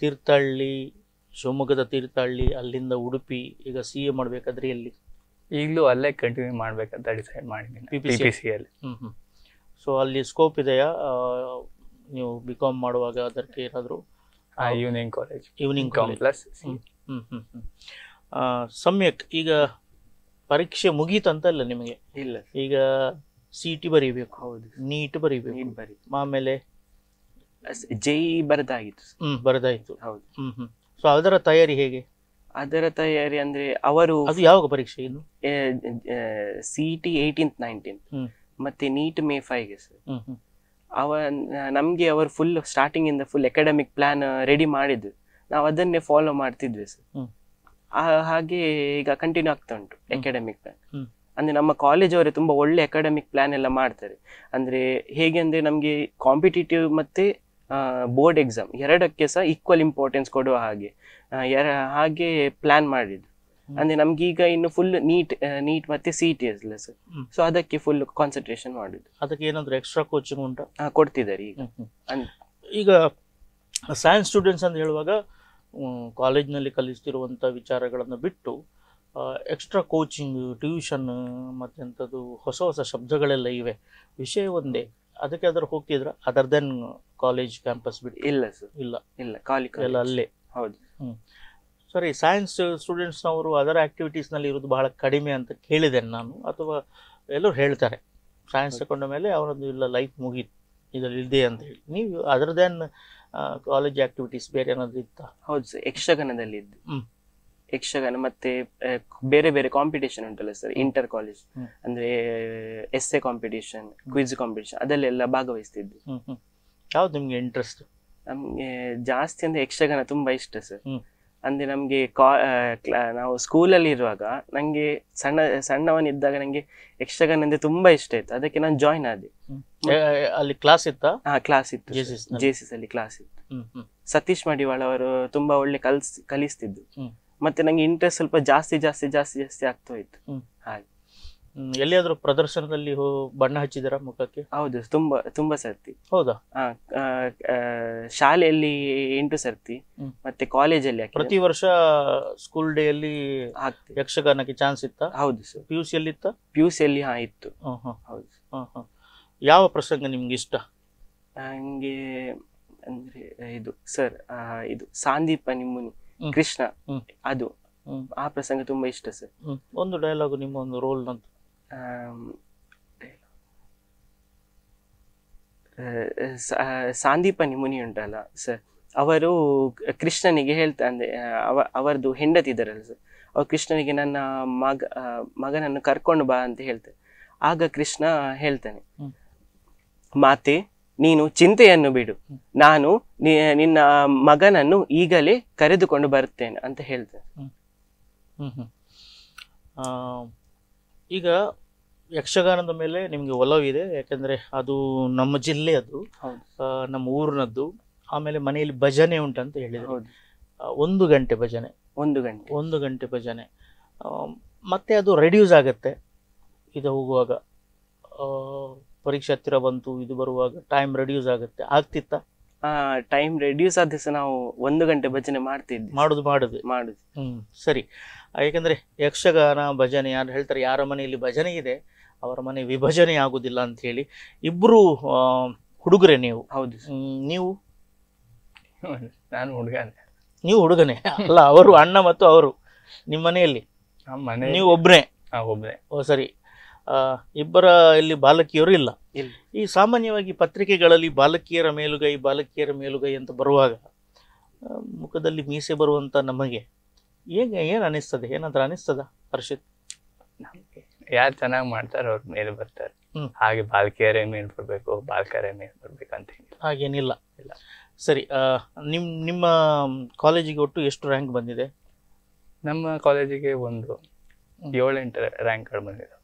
ತೀರ್ಥಹಳ್ಳಿ ಶಿವಮೊಗ್ಗದ ತೀರ್ಥಹಳ್ಳಿ ಅಲ್ಲಿಂದ ಉಡುಪಿ ಈಗ ಸಿ ಎ ಮಾಡಬೇಕಾದ್ರೆ ಎಲ್ಲಿ ಈಗಲೂ ಅಲ್ಲೇ ಕಂಟಿನ್ಯೂ ಮಾಡ್ಬೇಕಂತ ಡಿಸೈಡ್ ಮಾಡಿದ್ದೀನಿ ಪಿ ಪಿ ಸಿ ಅಲ್ಲಿ ಹ್ಞೂ ಹ್ಞೂ ಸೊ ಅಲ್ಲಿ ಸ್ಕೋಪ್ ಇದೆಯಾ ನೀವು ಬಿ ಕಾಮ್ ಮಾಡುವಾಗ ಅದಕ್ಕೆ ಏನಾದರೂ evening college evening calm plus ಹ್ಞೂ ಹ್ಞೂ ಹ್ಞೂ ಸಮ್ಯಕ್ ಈಗ ಪರೀಕ್ಷೆ ಮುಗೀತಂತಲ್ಲ ನಿಮಗೆ ಇಲ್ಲ ಈಗ ಸಿ ಇ ಟಿ ಬರೀಬೇಕು ಹೌದು ನೀಟ್ ಬರೀಬೇಕು ಬರೀ ಆಮೇಲೆ ಜೈ ಬರದಾಗಿತ್ತು ಬರದಾಯಿತು ಹೌದು ಸೊ ಅದರ ತಯಾರಿ ಹೇಗೆ ಅದರ ತಯಾರಿ ಅಂದ್ರೆ ಅವರು ಅದು ಯಾವಾಗ ಪರೀಕ್ಷೆ ಇದು ಸಿ ಟಿ ಏಯ್ಟೀನ್ತ್ ನೈನ್ಟೀನ್ತ್ ಮತ್ತೆ ನೀಟ್ ಮೇ ಫೈವ್ಗೆ ಸರ್ ಅವ ನಮ್ಗೆ ಅವರು ಫುಲ್ ಸ್ಟಾರ್ಟಿಂಗ್ ಇಂದ ಫುಲ್ ಅಕಾಡೆಮಿಕ್ ಪ್ಲಾನ್ ರೆಡಿ ಮಾಡಿದ್ವಿ ನಾವು ಅದನ್ನೇ ಫಾಲೋ ಮಾಡ್ತಿದ್ವಿ ಸರ್ ಹಾಗೆ ಈಗ ಕಂಟಿನ್ಯೂ ಆಗ್ತಾ ಉಂಟು ಅಕಾಡೆಮಿಕ್ ಪ್ಲಾನ್ ಅಂದ್ರೆ ನಮ್ಮ ಕಾಲೇಜ್ ಅವರೇ ತುಂಬಾ ಒಳ್ಳೆ ಅಕಾಡೆಮಿಕ್ ಪ್ಲಾನ್ ಎಲ್ಲ ಮಾಡ್ತಾರೆ ಅಂದ್ರೆ ಹೇಗೆ ಅಂದ್ರೆ ನಮ್ಗೆ ಕಾಂಪಿಟೇಟಿವ್ ಮತ್ತೆ ಬೋರ್ಡ್ ಎಕ್ಸಾಮ್ ಎರಡಕ್ಕೆ ಸಹ ಈಕ್ವಲ್ ಇಂಪಾರ್ಟೆನ್ಸ್ ಕೊಡುವ ಹಾಗೆ ಎರ ಹಾಗೆ ಪ್ಲಾನ್ ಮಾಡಿದ್ದು ಅಂದ್ರೆ ನಮ್ಗೆ ಈಗ ಇನ್ನು ಫುಲ್ ನೀಟ್ ನೀಟ್ ಮತ್ತೆ C T is less so ಅದಕ್ಕೆ ಫುಲ್ ಕಾನ್ಸಂಟ್ರೇಷನ್ ಮಾಡಿದ್ದು ಅದಕ್ಕೆ ಏನಾದರೂ ಎಕ್ಸ್ಟ್ರಾ ಕೋಚಿಂಗ್ ಉಂಟಾ ಕೊಡ್ತಿದ್ದಾರೆ ಈಗ ಈಗ ಸೈನ್ಸ್ ಸ್ಟೂಡೆಂಟ್ಸ್ ಅಂತ ಹೇಳುವಾಗ ಕಾಲೇಜ್ನಲ್ಲಿ ಕಲಿಸ್ತಿರುವಂಥ ವಿಚಾರಗಳನ್ನು ಬಿಟ್ಟು ಎಕ್ಸ್ಟ್ರಾ ಕೋಚಿಂಗ್ ಟ್ಯೂಷನ್ ಮತ್ತೆಂಥದ್ದು ಹೊಸ ಹೊಸ ಶಬ್ದಗಳೆಲ್ಲ ಇವೆ ವಿಷಯ ಒಂದೇ ಅದಕ್ಕೆ ಅದ್ರ ಹೋಗ್ತಿದ್ರ ಅದರ್ ದೆನ್ ಕಾಲೇಜ್ ಕ್ಯಾಂಪಸ್ ಬಿಟ್ಟು ಇಲ್ಲ ಸರ್ ಇಲ್ಲ ಇಲ್ಲ ಕಾಲಿಕ ಎಲ್ಲ ಅಲ್ಲೇ ಹೌದು ಸರಿ ಸೈನ್ಸ್ ಸ್ಟೂಡೆಂಟ್ಸ್ ಸ್ಟೂಡೆಂಟ್ಸ್ನವರು ಅದರ್ ನಲ್ಲಿ ಇರೋದು ಬಹಳ ಕಡಿಮೆ ಅಂತ ಕೇಳಿದೆ ನಾನು ಅಥವಾ ಎಲ್ಲರೂ ಹೇಳ್ತಾರೆ ಸೈನ್ಸ್ ತಗೊಂಡ ಮೇಲೆ ಅವರದ್ದು ಇಲ್ಲ ಲೈಫ್ ಮುಗೀತು ಇದರಲ್ಲಿ ಇದೆ ಅಂತ ಹೇಳಿ ನೀವು ಅದರ್ ದೆನ್ ಕಾಲೇಜ್ ಆಕ್ಟಿವಿಟೀಸ್ ಬೇರೆ ಏನಾದ್ರು ಇತ್ತ ಹೌದು ಸರ್ ಯಕ್ಷಗಾನದಲ್ಲಿ ಇದ್ದು ಯಕ್ಷಗಾನ ಮತ್ತೆ ಬೇರೆ ಬೇರೆ ಕಾಂಪಿಟೇಷನ್ ಉಂಟಲ್ಲ ಸರ್ ಇಂಟರ್ ಕಾಲೇಜ್ ಅಂದ್ರೆ ಎಸ್ ಕಾಂಪಿಟೇಷನ್ ಕ್ವಿಜ್ ಕಾಂಪಿಟೇಷನ್ ಅದಲ್ಲೆಲ್ಲ ಭಾಗವಹಿಸ್ತಿದ್ವಿ ಯಾವ್ದು ನಿಮ್ಗೆ ಇಂಟ್ರೆಸ್ಟ್ ನಮ್ಗೆ ಜಾಸ್ತಿ ಅಂದ್ರೆ ಯಕ್ಷಗಾನ ತುಂಬಾ ಇಷ್ಟ ಸರ್ ಅಂದ್ರೆ ನಮ್ಗೆ ನಾವು ಸ್ಕೂಲ್ ಅಲ್ಲಿ ಇರುವಾಗ ನಂಗೆ ಸಣ್ಣ ಸಣ್ಣವನಿದ್ದಾಗ ನಂಗೆ ಯಕ್ಷಗಾನ ಅಂದ್ರೆ ತುಂಬಾ ಇಷ್ಟ ಇತ್ತು ಅದಕ್ಕೆ ನಾನು ಜಾಯಿನ್ ಆದೆ ಅಲ್ಲಿ ಕ್ಲಾಸ್ ಇತ್ತಾ ಹಾ ಕ್ಲಾಸ್ ಇತ್ತು ಜೆಸಿಸ್ ಅಲ್ಲಿ ಕ್ಲಾಸ್ ಇತ್ತು ಸತೀಶ್ ಮಡಿವಾಳ ಅವರು ತುಂಬಾ ಒಳ್ಳೆ ಕಲ್ಸ್ ಕಲಿಸ್ತಿದ್ದು ಮತ್ತೆ ನಂಗೆ ಇಂಟ್ರೆಸ್ಟ್ ಸ್ವಲ್ಪ ಜಾಸ್ತಿ ಜಾಸ್ತಿ ಜಾಸ್ತಿ ಜಾಸ್ತಿ ಆಗ್ತಾ ಹೋಯ್ತು ಹಾಗೆ ಎಲ್ಲಿಯಾದ್ರೂ ಪ್ರದರ್ಶನದಲ್ಲಿ ಬಣ್ಣ ಹಚ್ಚಿದರ ಮುಖಕ್ಕೆ ಹೌದು ತುಂಬಾ ತುಂಬಾ ಸರ್ತಿ ಹೌದಾ ಶಾಲೆಯಲ್ಲಿ ಎಂಟು ಸರ್ತಿ ಮತ್ತೆ ಕಾಲೇಜಲ್ಲಿ ಪ್ರತಿ ವರ್ಷ ಸ್ಕೂಲ್ ಡೇ ಅಲ್ಲಿ ಯಕ್ಷಗಾನಕ್ಕೆ ಚಾನ್ಸ್ ಇತ್ತ ಹೌದು ಸರ್ ಪಿ ಯು ಅಲ್ಲಿ ಇತ್ತ ಪಿ ಯು ಸಿಯಲ್ಲಿ ಹಾ ಇತ್ತು ಹೌದು ಯಾವ ಪ್ರಸಂಗ ನಿಮ್ಗೆ ಇಷ್ಟ ನಂಗೆ ಅಂದ್ರೆ ಇದು ಸರ್ ಇದು ಸಾಂದೀಪ ನಿಮ್ಮುನಿ ಕೃಷ್ಣ ಅದು ಆ ಪ್ರಸಂಗ ತುಂಬಾ ಇಷ್ಟ ಸರ್ ಒಂದು ಡೈಲಾಗ್ ನಿಮ್ಮ ಒಂದು ರೋಲ್ ನಂತ ಸಾಂದೀಪನಿ ಮುನಿ ಉಂಟಲ್ಲ ಸರ್ ಅವರು ಕೃಷ್ಣನಿಗೆ ಹೇಳ್ತಾ ಅಂದ್ರೆ ಅವ ಅವರದು ಹೆಂಡತಿದ್ದಾರಲ್ಲ ಸರ್ ಅವ್ರು ಕೃಷ್ಣನಿಗೆ ನನ್ನ ಮಗ ಮಗನನ್ನು ಕರ್ಕೊಂಡು ಬಾ ಅಂತ ಹೇಳ್ತಾರೆ ಆಗ ಕೃಷ್ಣ ಹೇಳ್ತಾನೆ ಮಾತೆ ನೀನು ಚಿಂತೆಯನ್ನು ಬಿಡು ನಾನು ನಿನ್ನ ಮಗನನ್ನು ಈಗಲೇ ಕರೆದುಕೊಂಡು ಬರುತ್ತೇನೆ ಅಂತ ಹೇಳ್ತೇನೆ ಈಗ ಯಕ್ಷಗಾನದ ಮೇಲೆ ನಿಮಗೆ ಒಲವಿದೆ ಯಾಕಂದ್ರೆ ಅದು ನಮ್ಮ ಜಿಲ್ಲೆ ಅದು ನಮ್ಮ ಊರಿನದ್ದು ಆಮೇಲೆ ಮನೆಯಲ್ಲಿ ಭಜನೆ ಉಂಟಂತ ಹೇಳಿದ್ರು ಒಂದು ಗಂಟೆ ಭಜನೆ ಒಂದು ಗಂಟೆ ಒಂದು ಗಂಟೆ ಭಜನೆ ಮತ್ತೆ ಅದು ರೆಡ್ಯೂಸ್ ಆಗತ್ತೆ ಇದು ಹೋಗುವಾಗ ಪರೀಕ್ಷೆ ಹತ್ತಿರ ಬಂತು ಇದು ಬರುವಾಗ ಟೈಮ್ ರೆಡ್ಯೂಸ್ ಆಗುತ್ತೆ ಆಗ್ತಿತ್ತ ಟೈಮ್ ರೆಡ್ಯೂಸ್ ಆದ ನಾವು ಒಂದು ಗಂಟೆ ಭಜನೆ ಮಾಡ್ತಿದ್ವಿ ಮಾಡುದು ಮಾಡುದು ಮಾಡುದು ಹ್ಮ್ ಸರಿ ಯಾಕಂದ್ರೆ ಯಕ್ಷಗಾನ ಭಜನೆ ಯಾರು ಹೇಳ್ತಾರೆ ಯಾರ ಮನೆಯಲ್ಲಿ ಭಜನೆ ಇದೆ ಅವರ ಮನೆ ವಿಭಜನೆ ಆಗುದಿಲ್ಲ ಅಂತ ಹೇಳಿ ಇಬ್ರು ಹುಡುಗರೆ ನೀವು ಹೌದು ನೀವು ನಾನು ಹುಡುಗನೆ ನೀವು ಹುಡುಗನೆ ಅಲ್ಲ ಅವರು ಅಣ್ಣ ಮತ್ತು ಅವರು ನಿಮ್ಮ ಮನೆಯಲ್ಲಿ ನೀವು ಒಬ್ಬನೇ ಒಬ್ಬನೇ ಓ ಸರಿ ಇಬ್ಬರ ಇಲ್ಲಿ ಬಾಲಕಿಯರು ಇಲ್ಲ ಈ ಸಾಮಾನ್ಯವಾಗಿ ಪತ್ರಿಕೆಗಳಲ್ಲಿ ಬಾಲಕಿಯರ ಮೇಲುಗೈ ಬಾಲಕಿಯರ ಮೇಲುಗೈ ಅಂತ ಬರುವಾಗ ಮುಖದಲ್ಲಿ ಮೀಸೆ ಬರುವಂಥ ನಮಗೆ ಹೇಗೆ ಏನು ಅನಿಸ್ತದೆ ಏನಾದರೂ ಅನಿಸ್ತದ ಹರ್ಷಿತ್ ಯಾರು ಚೆನ್ನಾಗಿ ಮಾಡ್ತಾರೆ ಅವ್ರ ಮೇಲೆ ಬರ್ತಾರೆ ಹಾಗೆ ಬಾಲಕಿಯರೇ ಮೇಲೆ ಬರಬೇಕು ಬಾಲಕರೇ ಮೇಲೆ ಬರಬೇಕು ಅಂತ ಹಾಗೇನಿಲ್ಲ ಇಲ್ಲ ಸರಿ ನಿಮ್ಮ ನಿಮ್ಮ ಕಾಲೇಜಿಗೆ ಒಟ್ಟು ಎಷ್ಟು ರ್ಯಾಂಕ್ ಬಂದಿದೆ ನಮ್ಮ ಕಾಲೇಜಿಗೆ ಒಂದು ಏಳೆಂಟು ರ್ಯಾಂಕ್ಗಳು ಬಂದಿದೆ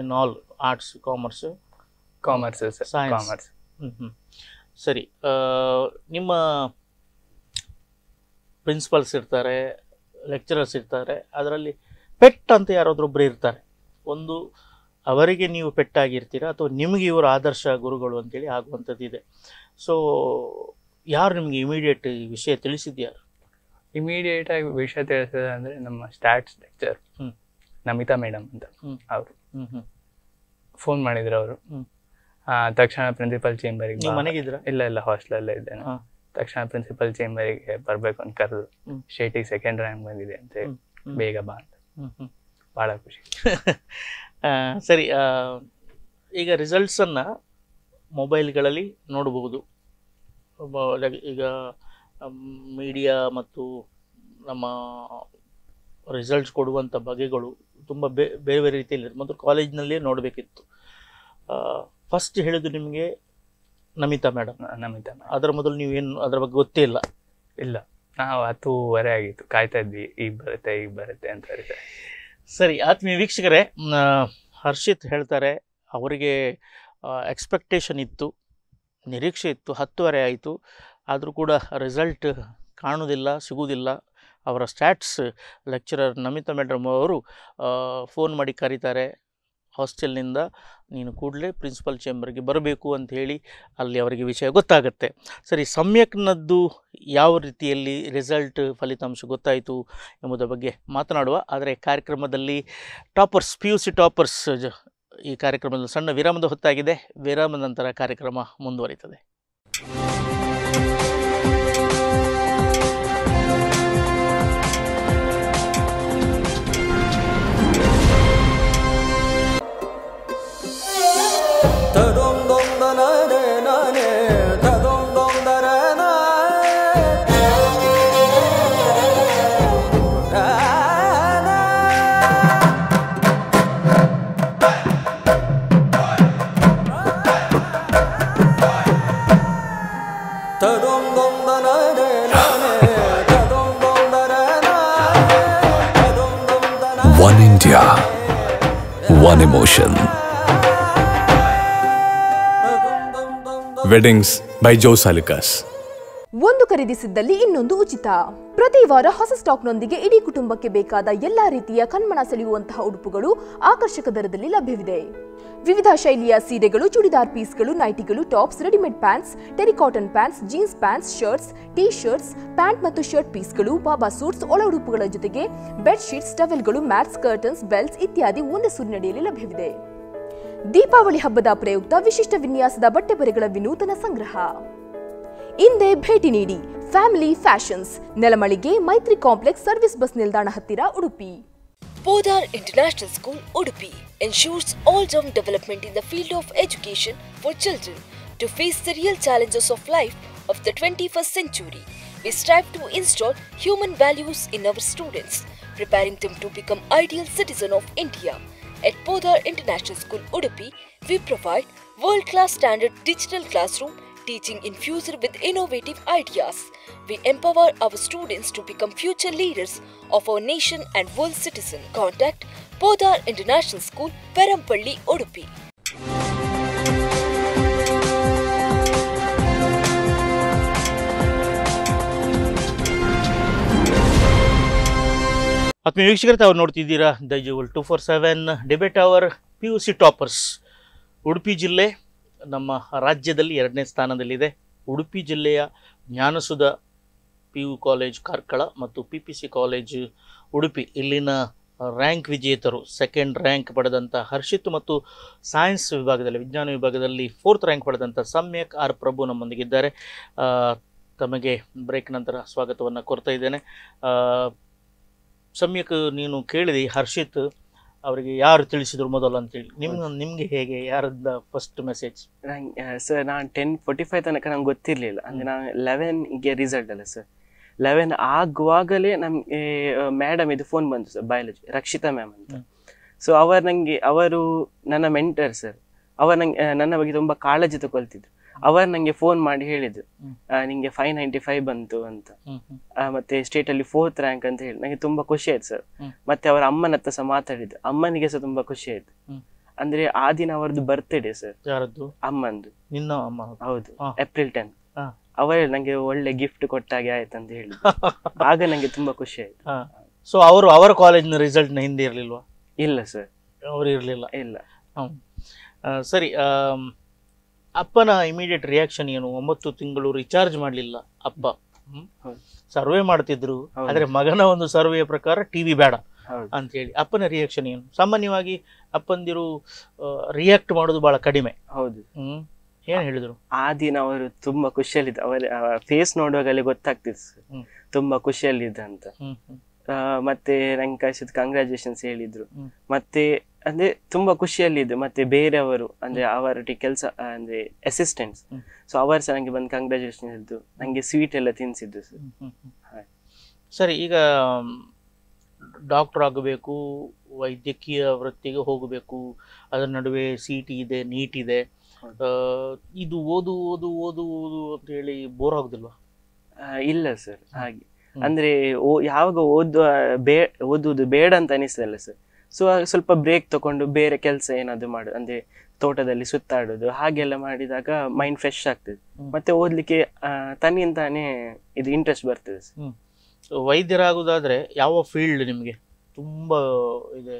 in all arts commerce commerce commerce ಸರಿ ನಿಮ್ಮ ಪ್ರಿನ್ಸಿಪಲ್ಸ್ ಇರ್ತಾರೆ ಲೆಕ್ಚರರ್ಸ್ ಇರ್ತಾರೆ ಅದರಲ್ಲಿ ಪೆಟ್ ಅಂತ ಒಬ್ಬರು ಇರ್ತಾರೆ ಒಂದು ಅವರಿಗೆ ನೀವು ಪೆಟ್ಟಾಗಿರ್ತೀರಾ ಅಥವಾ ನಿಮಗೆ ಇವರು ಆದರ್ಶ ಗುರುಗಳು ಅಂತೇಳಿ ಆಗುವಂಥದ್ದಿದೆ ಸೊ ಯಾರು ನಿಮಗೆ ಇಮಿಡಿಯೇಟ್ ಈ ವಿಷಯ ತಿಳಿಸಿದ್ಯಾರು ಇಮಿಡಿಯೇಟಾಗಿ ವಿಷಯ ತಿಳಿಸಿದ ಅಂದರೆ ನಮ್ಮ ಸ್ಟ್ಯಾಟ್ಸ್ ಲೆಕ್ಚರ್ ನಮಿತಾ ಮೇಡಮ್ ಅಂತ ಅವರು ಫೋನ್ ಮಾಡಿದ್ರು ಅವರು ತಕ್ಷಣ ಪ್ರಿನ್ಸಿಪಲ್ ಚೇಂಬರಿಗೆ ಮನೆಗಿದ್ರ ಇಲ್ಲ ಇಲ್ಲ ಹಾಸ್ಟೆಲಲ್ಲೇ ಇದ್ದೇನೆ ತಕ್ಷಣ ಪ್ರಿನ್ಸಿಪಲ್ ಚೇಂಬರಿಗೆ ಬರ್ಬೇಕು ಅಂತ ಕರೆದು ಶೇಟಿ ಸೆಕೆಂಡ್ ರ್ಯಾಂಕ್ ಬಂದಿದೆ ಅಂತ ಬೇಗ ಬಾ ಅಂತ ಭಾಳ ಖುಷಿ *laughs* ಸರಿ ಈಗ ರಿಸಲ್ಟ್ಸನ್ನು ಮೊಬೈಲ್ಗಳಲ್ಲಿ ನೋಡಬಹುದು ಈಗ ಮೀಡಿಯಾ ಮತ್ತು ನಮ್ಮ ರಿಸಲ್ಟ್ಸ್ ಕೊಡುವಂಥ ಬಗೆಗಳು ತುಂಬ ಬೇರೆ ಬೇರೆ ರೀತಿಯಲ್ಲಿ ಮೊದಲು ಕಾಲೇಜ್ನಲ್ಲಿಯೇ ನೋಡಬೇಕಿತ್ತು ಫಸ್ಟ್ ಹೇಳಿದ್ದು ನಿಮಗೆ ನಮಿತಾ ಮೇಡಮ್ ನಮಿತಾ ಅದರ ಮೊದಲು ನೀವು ಏನು ಅದರ ಬಗ್ಗೆ ಗೊತ್ತೇ ಇಲ್ಲ ಇಲ್ಲ ನಾವು ಹತ್ತೂವರೆ ಆಗಿತ್ತು ಕಾಯ್ತಾ ಇದ್ವಿ ಈಗ ಬರುತ್ತೆ ಈಗ ಬರುತ್ತೆ ಅಂತ ಹೇಳ್ತಾರೆ ಸರಿ ಆತ್ಮೀಯ ವೀಕ್ಷಕರೇ ಹರ್ಷಿತ್ ಹೇಳ್ತಾರೆ ಅವರಿಗೆ ಎಕ್ಸ್ಪೆಕ್ಟೇಷನ್ ಇತ್ತು ನಿರೀಕ್ಷೆ ಇತ್ತು ಹತ್ತುವರೆ ಆಯಿತು ಆದರೂ ಕೂಡ ರಿಸಲ್ಟ್ ಕಾಣೋದಿಲ್ಲ ಸಿಗೋದಿಲ್ಲ ಅವರ ಸ್ಟ್ಯಾಟ್ಸ್ ಲೆಕ್ಚರರ್ ನಮಿತಾ ಮೇಡಮ್ ಅವರು ಫೋನ್ ಮಾಡಿ ಕರೀತಾರೆ ಹಾಸ್ಟೆಲ್ನಿಂದ ನೀನು ಕೂಡಲೇ ಪ್ರಿನ್ಸಿಪಲ್ ಚೇಂಬರ್ಗೆ ಬರಬೇಕು ಅಂತ ಹೇಳಿ ಅಲ್ಲಿ ಅವರಿಗೆ ವಿಷಯ ಗೊತ್ತಾಗುತ್ತೆ ಸರಿ ಸಮ್ಯಕ್ನದ್ದು ಯಾವ ರೀತಿಯಲ್ಲಿ ರಿಸಲ್ಟ್ ಫಲಿತಾಂಶ ಗೊತ್ತಾಯಿತು ಎಂಬುದರ ಬಗ್ಗೆ ಮಾತನಾಡುವ ಆದರೆ ಕಾರ್ಯಕ್ರಮದಲ್ಲಿ toppers P U C toppers ಈ ಕಾರ್ಯಕ್ರಮದಲ್ಲಿ ಸಣ್ಣ ವಿರಾಮದ ಹೊತ್ತಾಗಿದೆ ವಿರಾಮದ ನಂತರ ಕಾರ್ಯಕ್ರಮ ಮುಂದುವರಿತದೆ emotion. Weddings by Joe Salikas. ಒಂದು ಖರೀದಿಸಿದ್ದಲ್ಲಿ ಇನ್ನೊಂದು ಉಚಿತ ಪ್ರತಿ ವಾರ ಹೊಸ ಸ್ಟಾಕ್ನೊಂದಿಗೆ ಇಡೀ ಕುಟುಂಬಕ್ಕೆ ಬೇಕಾದ ಎಲ್ಲಾ ರೀತಿಯ ಕಣ್ಮಣ ಸೆಳೆಯುವಂತಹ ಉಡುಪುಗಳು ಆಕರ್ಷಕ ದರದಲ್ಲಿ ಲಭ್ಯವಿದೆ ವಿವಿಧ ಶೈಲಿಯ ಸೀರೆಗಳು ಚೂಡಿದಾರ್ ಪೀಸ್ಗಳು ನೈಟಿಗಳು tops readymade pants terry cotton pants jeans pants shirts T shirts pant ಮತ್ತು ಶರ್ಟ್ ಪೀಸ್ಗಳು ಬಾಬಾ ಸೂಟ್ಸ್ ಒಳ ಉಡುಪುಗಳ ಜೊತೆಗೆ ಬೆಡ್ ಶೀಟ್ಸ್ ಟವೆಲ್ಗಳು ಮ್ಯಾಟ್ಸ್ ಕರ್ಟನ್ಸ್ ಬೆಲ್ಟ್ಸ್ ಇತ್ಯಾದಿ ಒಂದೇ ಸುರಿನಡಿಯಲ್ಲಿ ಲಭ್ಯವಿದೆ ದೀಪಾವಳಿ ಹಬ್ಬದ ಪ್ರಯುಕ್ತ ವಿಶಿಷ್ಟ ವಿನ್ಯಾಸದ ಬಟ್ಟೆ ಬರೆಗಳ ವಿನೂತನ ಸಂಗ್ರಹ ಹಿಂದೆ ಭೇಟಿ ನೀಡಿ Family Fashions, ನೆಲಮಳಿಗೆ ಮೈತ್ರಿ Complex, Service ಬಸ್ ನಿಲ್ದಾಣ ಹತ್ತಿರ Udupi Podar International School Udupi ensures all-round development in the field of education for children to face the real challenges of life of the 21st century. We strive to instill human values in our students, preparing them to become ideal citizen of India. At Podar International School Udupi, we provide world-class standard digital classroom teaching infused with innovative ideas. We empower our students to become future leaders of our nation and world citizen. Contact Podar International School, Perampalli, Udupi. ಆತ್ಮೀಯ ವೀಕ್ಷಕರೇ ತಾವು ನೋಡ್ತಿದ್ದೀರಾ Daijiworld two four seven debate hour P U C toppers Udupi ಜಿಲ್ಲೆ ನಮ್ಮ ರಾಜ್ಯದಲ್ಲಿ ಎರಡನೇ ಸ್ಥಾನದಲ್ಲಿದೆ ಉಡುಪಿ ಜಿಲ್ಲೆಯ Jnanasudha P U college Karkala ಮತ್ತು P P C college Udupi ಇಲ್ಲಿನ ರ್ಯಾಂಕ್ ವಿಜೇತರು ಸೆಕೆಂಡ್ ರ್ಯಾಂಕ್ ಪಡೆದಂಥ ಹರ್ಷಿತ್ ಮತ್ತು ಸೈನ್ಸ್ ವಿಭಾಗದಲ್ಲಿ ವಿಜ್ಞಾನ ವಿಭಾಗದಲ್ಲಿ ಫೋರ್ತ್ ರ್ಯಾಂಕ್ ಪಡೆದಂಥ ಸಮ್ಯಕ್ ಆರ್ ಪ್ರಭು ನಮ್ಮೊಂದಿಗಿದ್ದಾರೆ ತಮಗೆ ಬ್ರೇಕ್ ನಂತರ ಸ್ವಾಗತವನ್ನು ಕೊಡ್ತಾ ಇದ್ದೇನೆ ಸಮ್ಯಕ್ ನೀನು ಕೇಳಿದಿ ಹರ್ಷಿತ್ ಅವರಿಗೆ ಯಾರು ತಿಳಿಸಿದ್ರು ಮೊದಲು ಅಂತೇಳಿ ನಿಮ್ಗೆ ನಿಮ್ಗೆ ಹೇಗೆ ಯಾರದ್ದ ಫಸ್ಟ್ ಮೆಸೇಜ್ ಸರ್ ನಾನು ಟೆನ್ ಫೋರ್ಟಿ ಫೈವ್ ತನಕ ನಂಗೆ ಗೊತ್ತಿರಲಿಲ್ಲ ಅಂದ್ರೆ ನಾನು ಲೆವೆನ್ಗೆ ರಿಸಲ್ಟ್ ಅಲ್ಲ ಸರ್ ಲೆವೆನ್ ಆಗುವಾಗಲೇ ನಮ್ಗೆ ಮೇಡಮ್ ಇದು ಫೋನ್ ಬಂತು ಸರ್ ಬಯಾಲಜಿ ರಕ್ಷಿತಾ ಮ್ಯಾಮ್ ಅಂತ ಸೊ ಅವರು ನಂಗೆ ಅವರು ನನ್ನ ಮೆಂಟರ್ ಸರ್ ಅವರು ನಂಗೆ ನನ್ನ ಬಗ್ಗೆ ತುಂಬ ಕಾಳಜಿ ತಗೊಳ್ತಿದ್ರು ಅವರು ನಂಗೆ ಫೋನ್ ಮಾಡಿ ಹೇಳಿದ್ರು ನಿಂಗೆ ಫೈವ್ ನೈಂಟಿ ಫೈವ್ ಬಂತು ಅಂತ ಮತ್ತೆ ಸ್ಟೇಟ್ ಅಲ್ಲಿ ಫೋರ್ತ್ ರ್ಯಾಂಕ್ ಅಂತ ಹೇಳಿ ನಂಗೆ ತುಂಬಾ ಖುಷಿ ಆಯ್ತು ಸರ್ ಮತ್ತೆ ಅವರ ಅಮ್ಮನ ಹತ್ರ ಸಹ ಮಾತಾಡಿದ್ದು ಅಮ್ಮನಿಗೆ ಸಹ ತುಂಬಾ ಖುಷಿ ಆಯ್ತು ಅಂದ್ರೆ ಆ ದಿನ ಅವರದ್ದು ಬರ್ತ್ಡೇ ಸರ್ ಅಮ್ಮಂದು ನಿನ್ನ ಅಮ್ಮ ಹೌದು ಏಪ್ರಿಲ್ ಟೆನ್ ಅವರೇ ನಂಗೆ ಒಳ್ಳೆ ಗಿಫ್ಟ್ ಕೊಟ್ಟಾಗೆ ಆಯ್ತು ಅಂತ ಹೇಳಿ ಆಗ ನಂಗೆ ತುಂಬಾ ಖುಷಿ ಆಯ್ತು ಸೊ ಅವರು ಅವರ ಕಾಲೇಜಿನ ರಿಸಲ್ಟ್ ನ ಹಿಂದೆ ಇರಲಿಲ್ವಾ ಇಲ್ಲ ಸರ್ ಅವರು ಇರಲಿಲ್ಲ ಇಲ್ಲ ಸರಿ ಅಪ್ಪನ ಇಮಿಡಿಯೇಟ್ ರಿಯಾಕ್ಷನ್ ಏನು ಒಂಬತ್ತು ತಿಂಗಳು ರಿಚಾರ್ಜ್ ಮಾಡಲಿಲ್ಲ ಅಪ್ಪ ಸರ್ವೆ ಮಾಡ್ತಿದ್ರು ಆದ್ರೆ ಮಗನ ಒಂದು ಸರ್ವೇ ಪ್ರಕಾರ ಟಿವಿ ಬೇಡ ಅಂತ ಹೇಳಿ ಅಪ್ಪನ ರಿಯಾಕ್ಷನ್ ಏನು ಸಾಮಾನ್ಯವಾಗಿ ಅಪ್ಪಂದಿರು ರಿಯಾಕ್ಟ್ ಮಾಡೋದು ಬಹಳ ಕಡಿಮೆ ಹೌದು ಹ್ಮ್ ಏನ್ ಹೇಳಿದ್ರು ಆ ದಿನ ಅವರು ತುಂಬಾ ಖುಷಿಯಲ್ಲಿದ್ದ ಅವರ ಫೇಸ್ ನೋಡುವಾಗ ಅಲ್ಲಿ ಗೊತ್ತಾಗ್ತಿತ್ತು ತುಂಬಾ ಖುಷಿಯಲ್ಲಿದ್ದ ಅಂತ ಮತ್ತೆ ರಂಕಾಶಿದ್ ಕಂಗ್ರಾಚುಲೇಷನ್ಸ್ ಹೇಳಿದ್ರು ಮತ್ತೆ ಅಂದ್ರೆ ತುಂಬಾ ಖುಷಿಯಲ್ಲಿದ್ದು ಮತ್ತೆ ಬೇರೆಯವರು ಅಂದ್ರೆ ಅವರೊಟ್ಟಿಗೆ ಕೆಲಸ ಅಂದ್ರೆ ಅಸಿಸ್ಟೆಂಟ್ಸ್ ಸೊ ಅವರು ಸಹ ನನಗೆ ಬಂದು ಕಂಗ್ರ್ಯಾಚುಲೇಷನ್ ಇದ್ದು ನಂಗೆ ಸ್ವೀಟ್ ಎಲ್ಲ ತಿನ್ಸಿದ್ದು ಸರಿ ಈಗ ಡಾಕ್ಟರ್ ಆಗಬೇಕು ವೈದ್ಯಕೀಯ ವೃತ್ತಿಗೆ ಹೋಗಬೇಕು ಅದರ ನಡುವೆ ಸೀಟ್ ಇದೆ ನೀಟ್ ಇದೆ ಇದು ಓದು ಓದು ಓದು ಓದು ಅಂತ ಹೇಳಿ ಬೋರ್ ಆಗುದಿಲ್ವಾ ಇಲ್ಲ ಸರ್ ಹಾಗೆ ಅಂದ್ರೆ ಯಾವಾಗ ಓದುವ ಬೇ ಓದುವುದು ಬೇಡ ಅಂತ ಅನಿಸ್ತಲ್ಲ ಸರ್ ಸೊ ಸ್ವಲ್ಪ ಬ್ರೇಕ್ ತಗೊಂಡು ಬೇರೆ ಕೆಲಸ ಏನಾದ್ರು ಮಾಡು ಅಂದ್ರೆ ತೋಟದಲ್ಲಿ ಸುತ್ತಾಡೋದು ಹಾಗೆಲ್ಲ ಮಾಡಿದಾಗ ಮೈಂಡ್ ಫ್ರೆಶ್ ಆಗ್ತದೆ ಮತ್ತೆ ಓದ್ಲಿಕ್ಕೆ ತಾನೇ ಇದು ಇಂಟ್ರೆಸ್ಟ್ ಬರ್ತದೆ ವೈದ್ಯರಾಗುದಾದ್ರೆ ಯಾವ ಫೀಲ್ಡ್ ನಿಮಗೆ ತುಂಬಾ ಇದೆ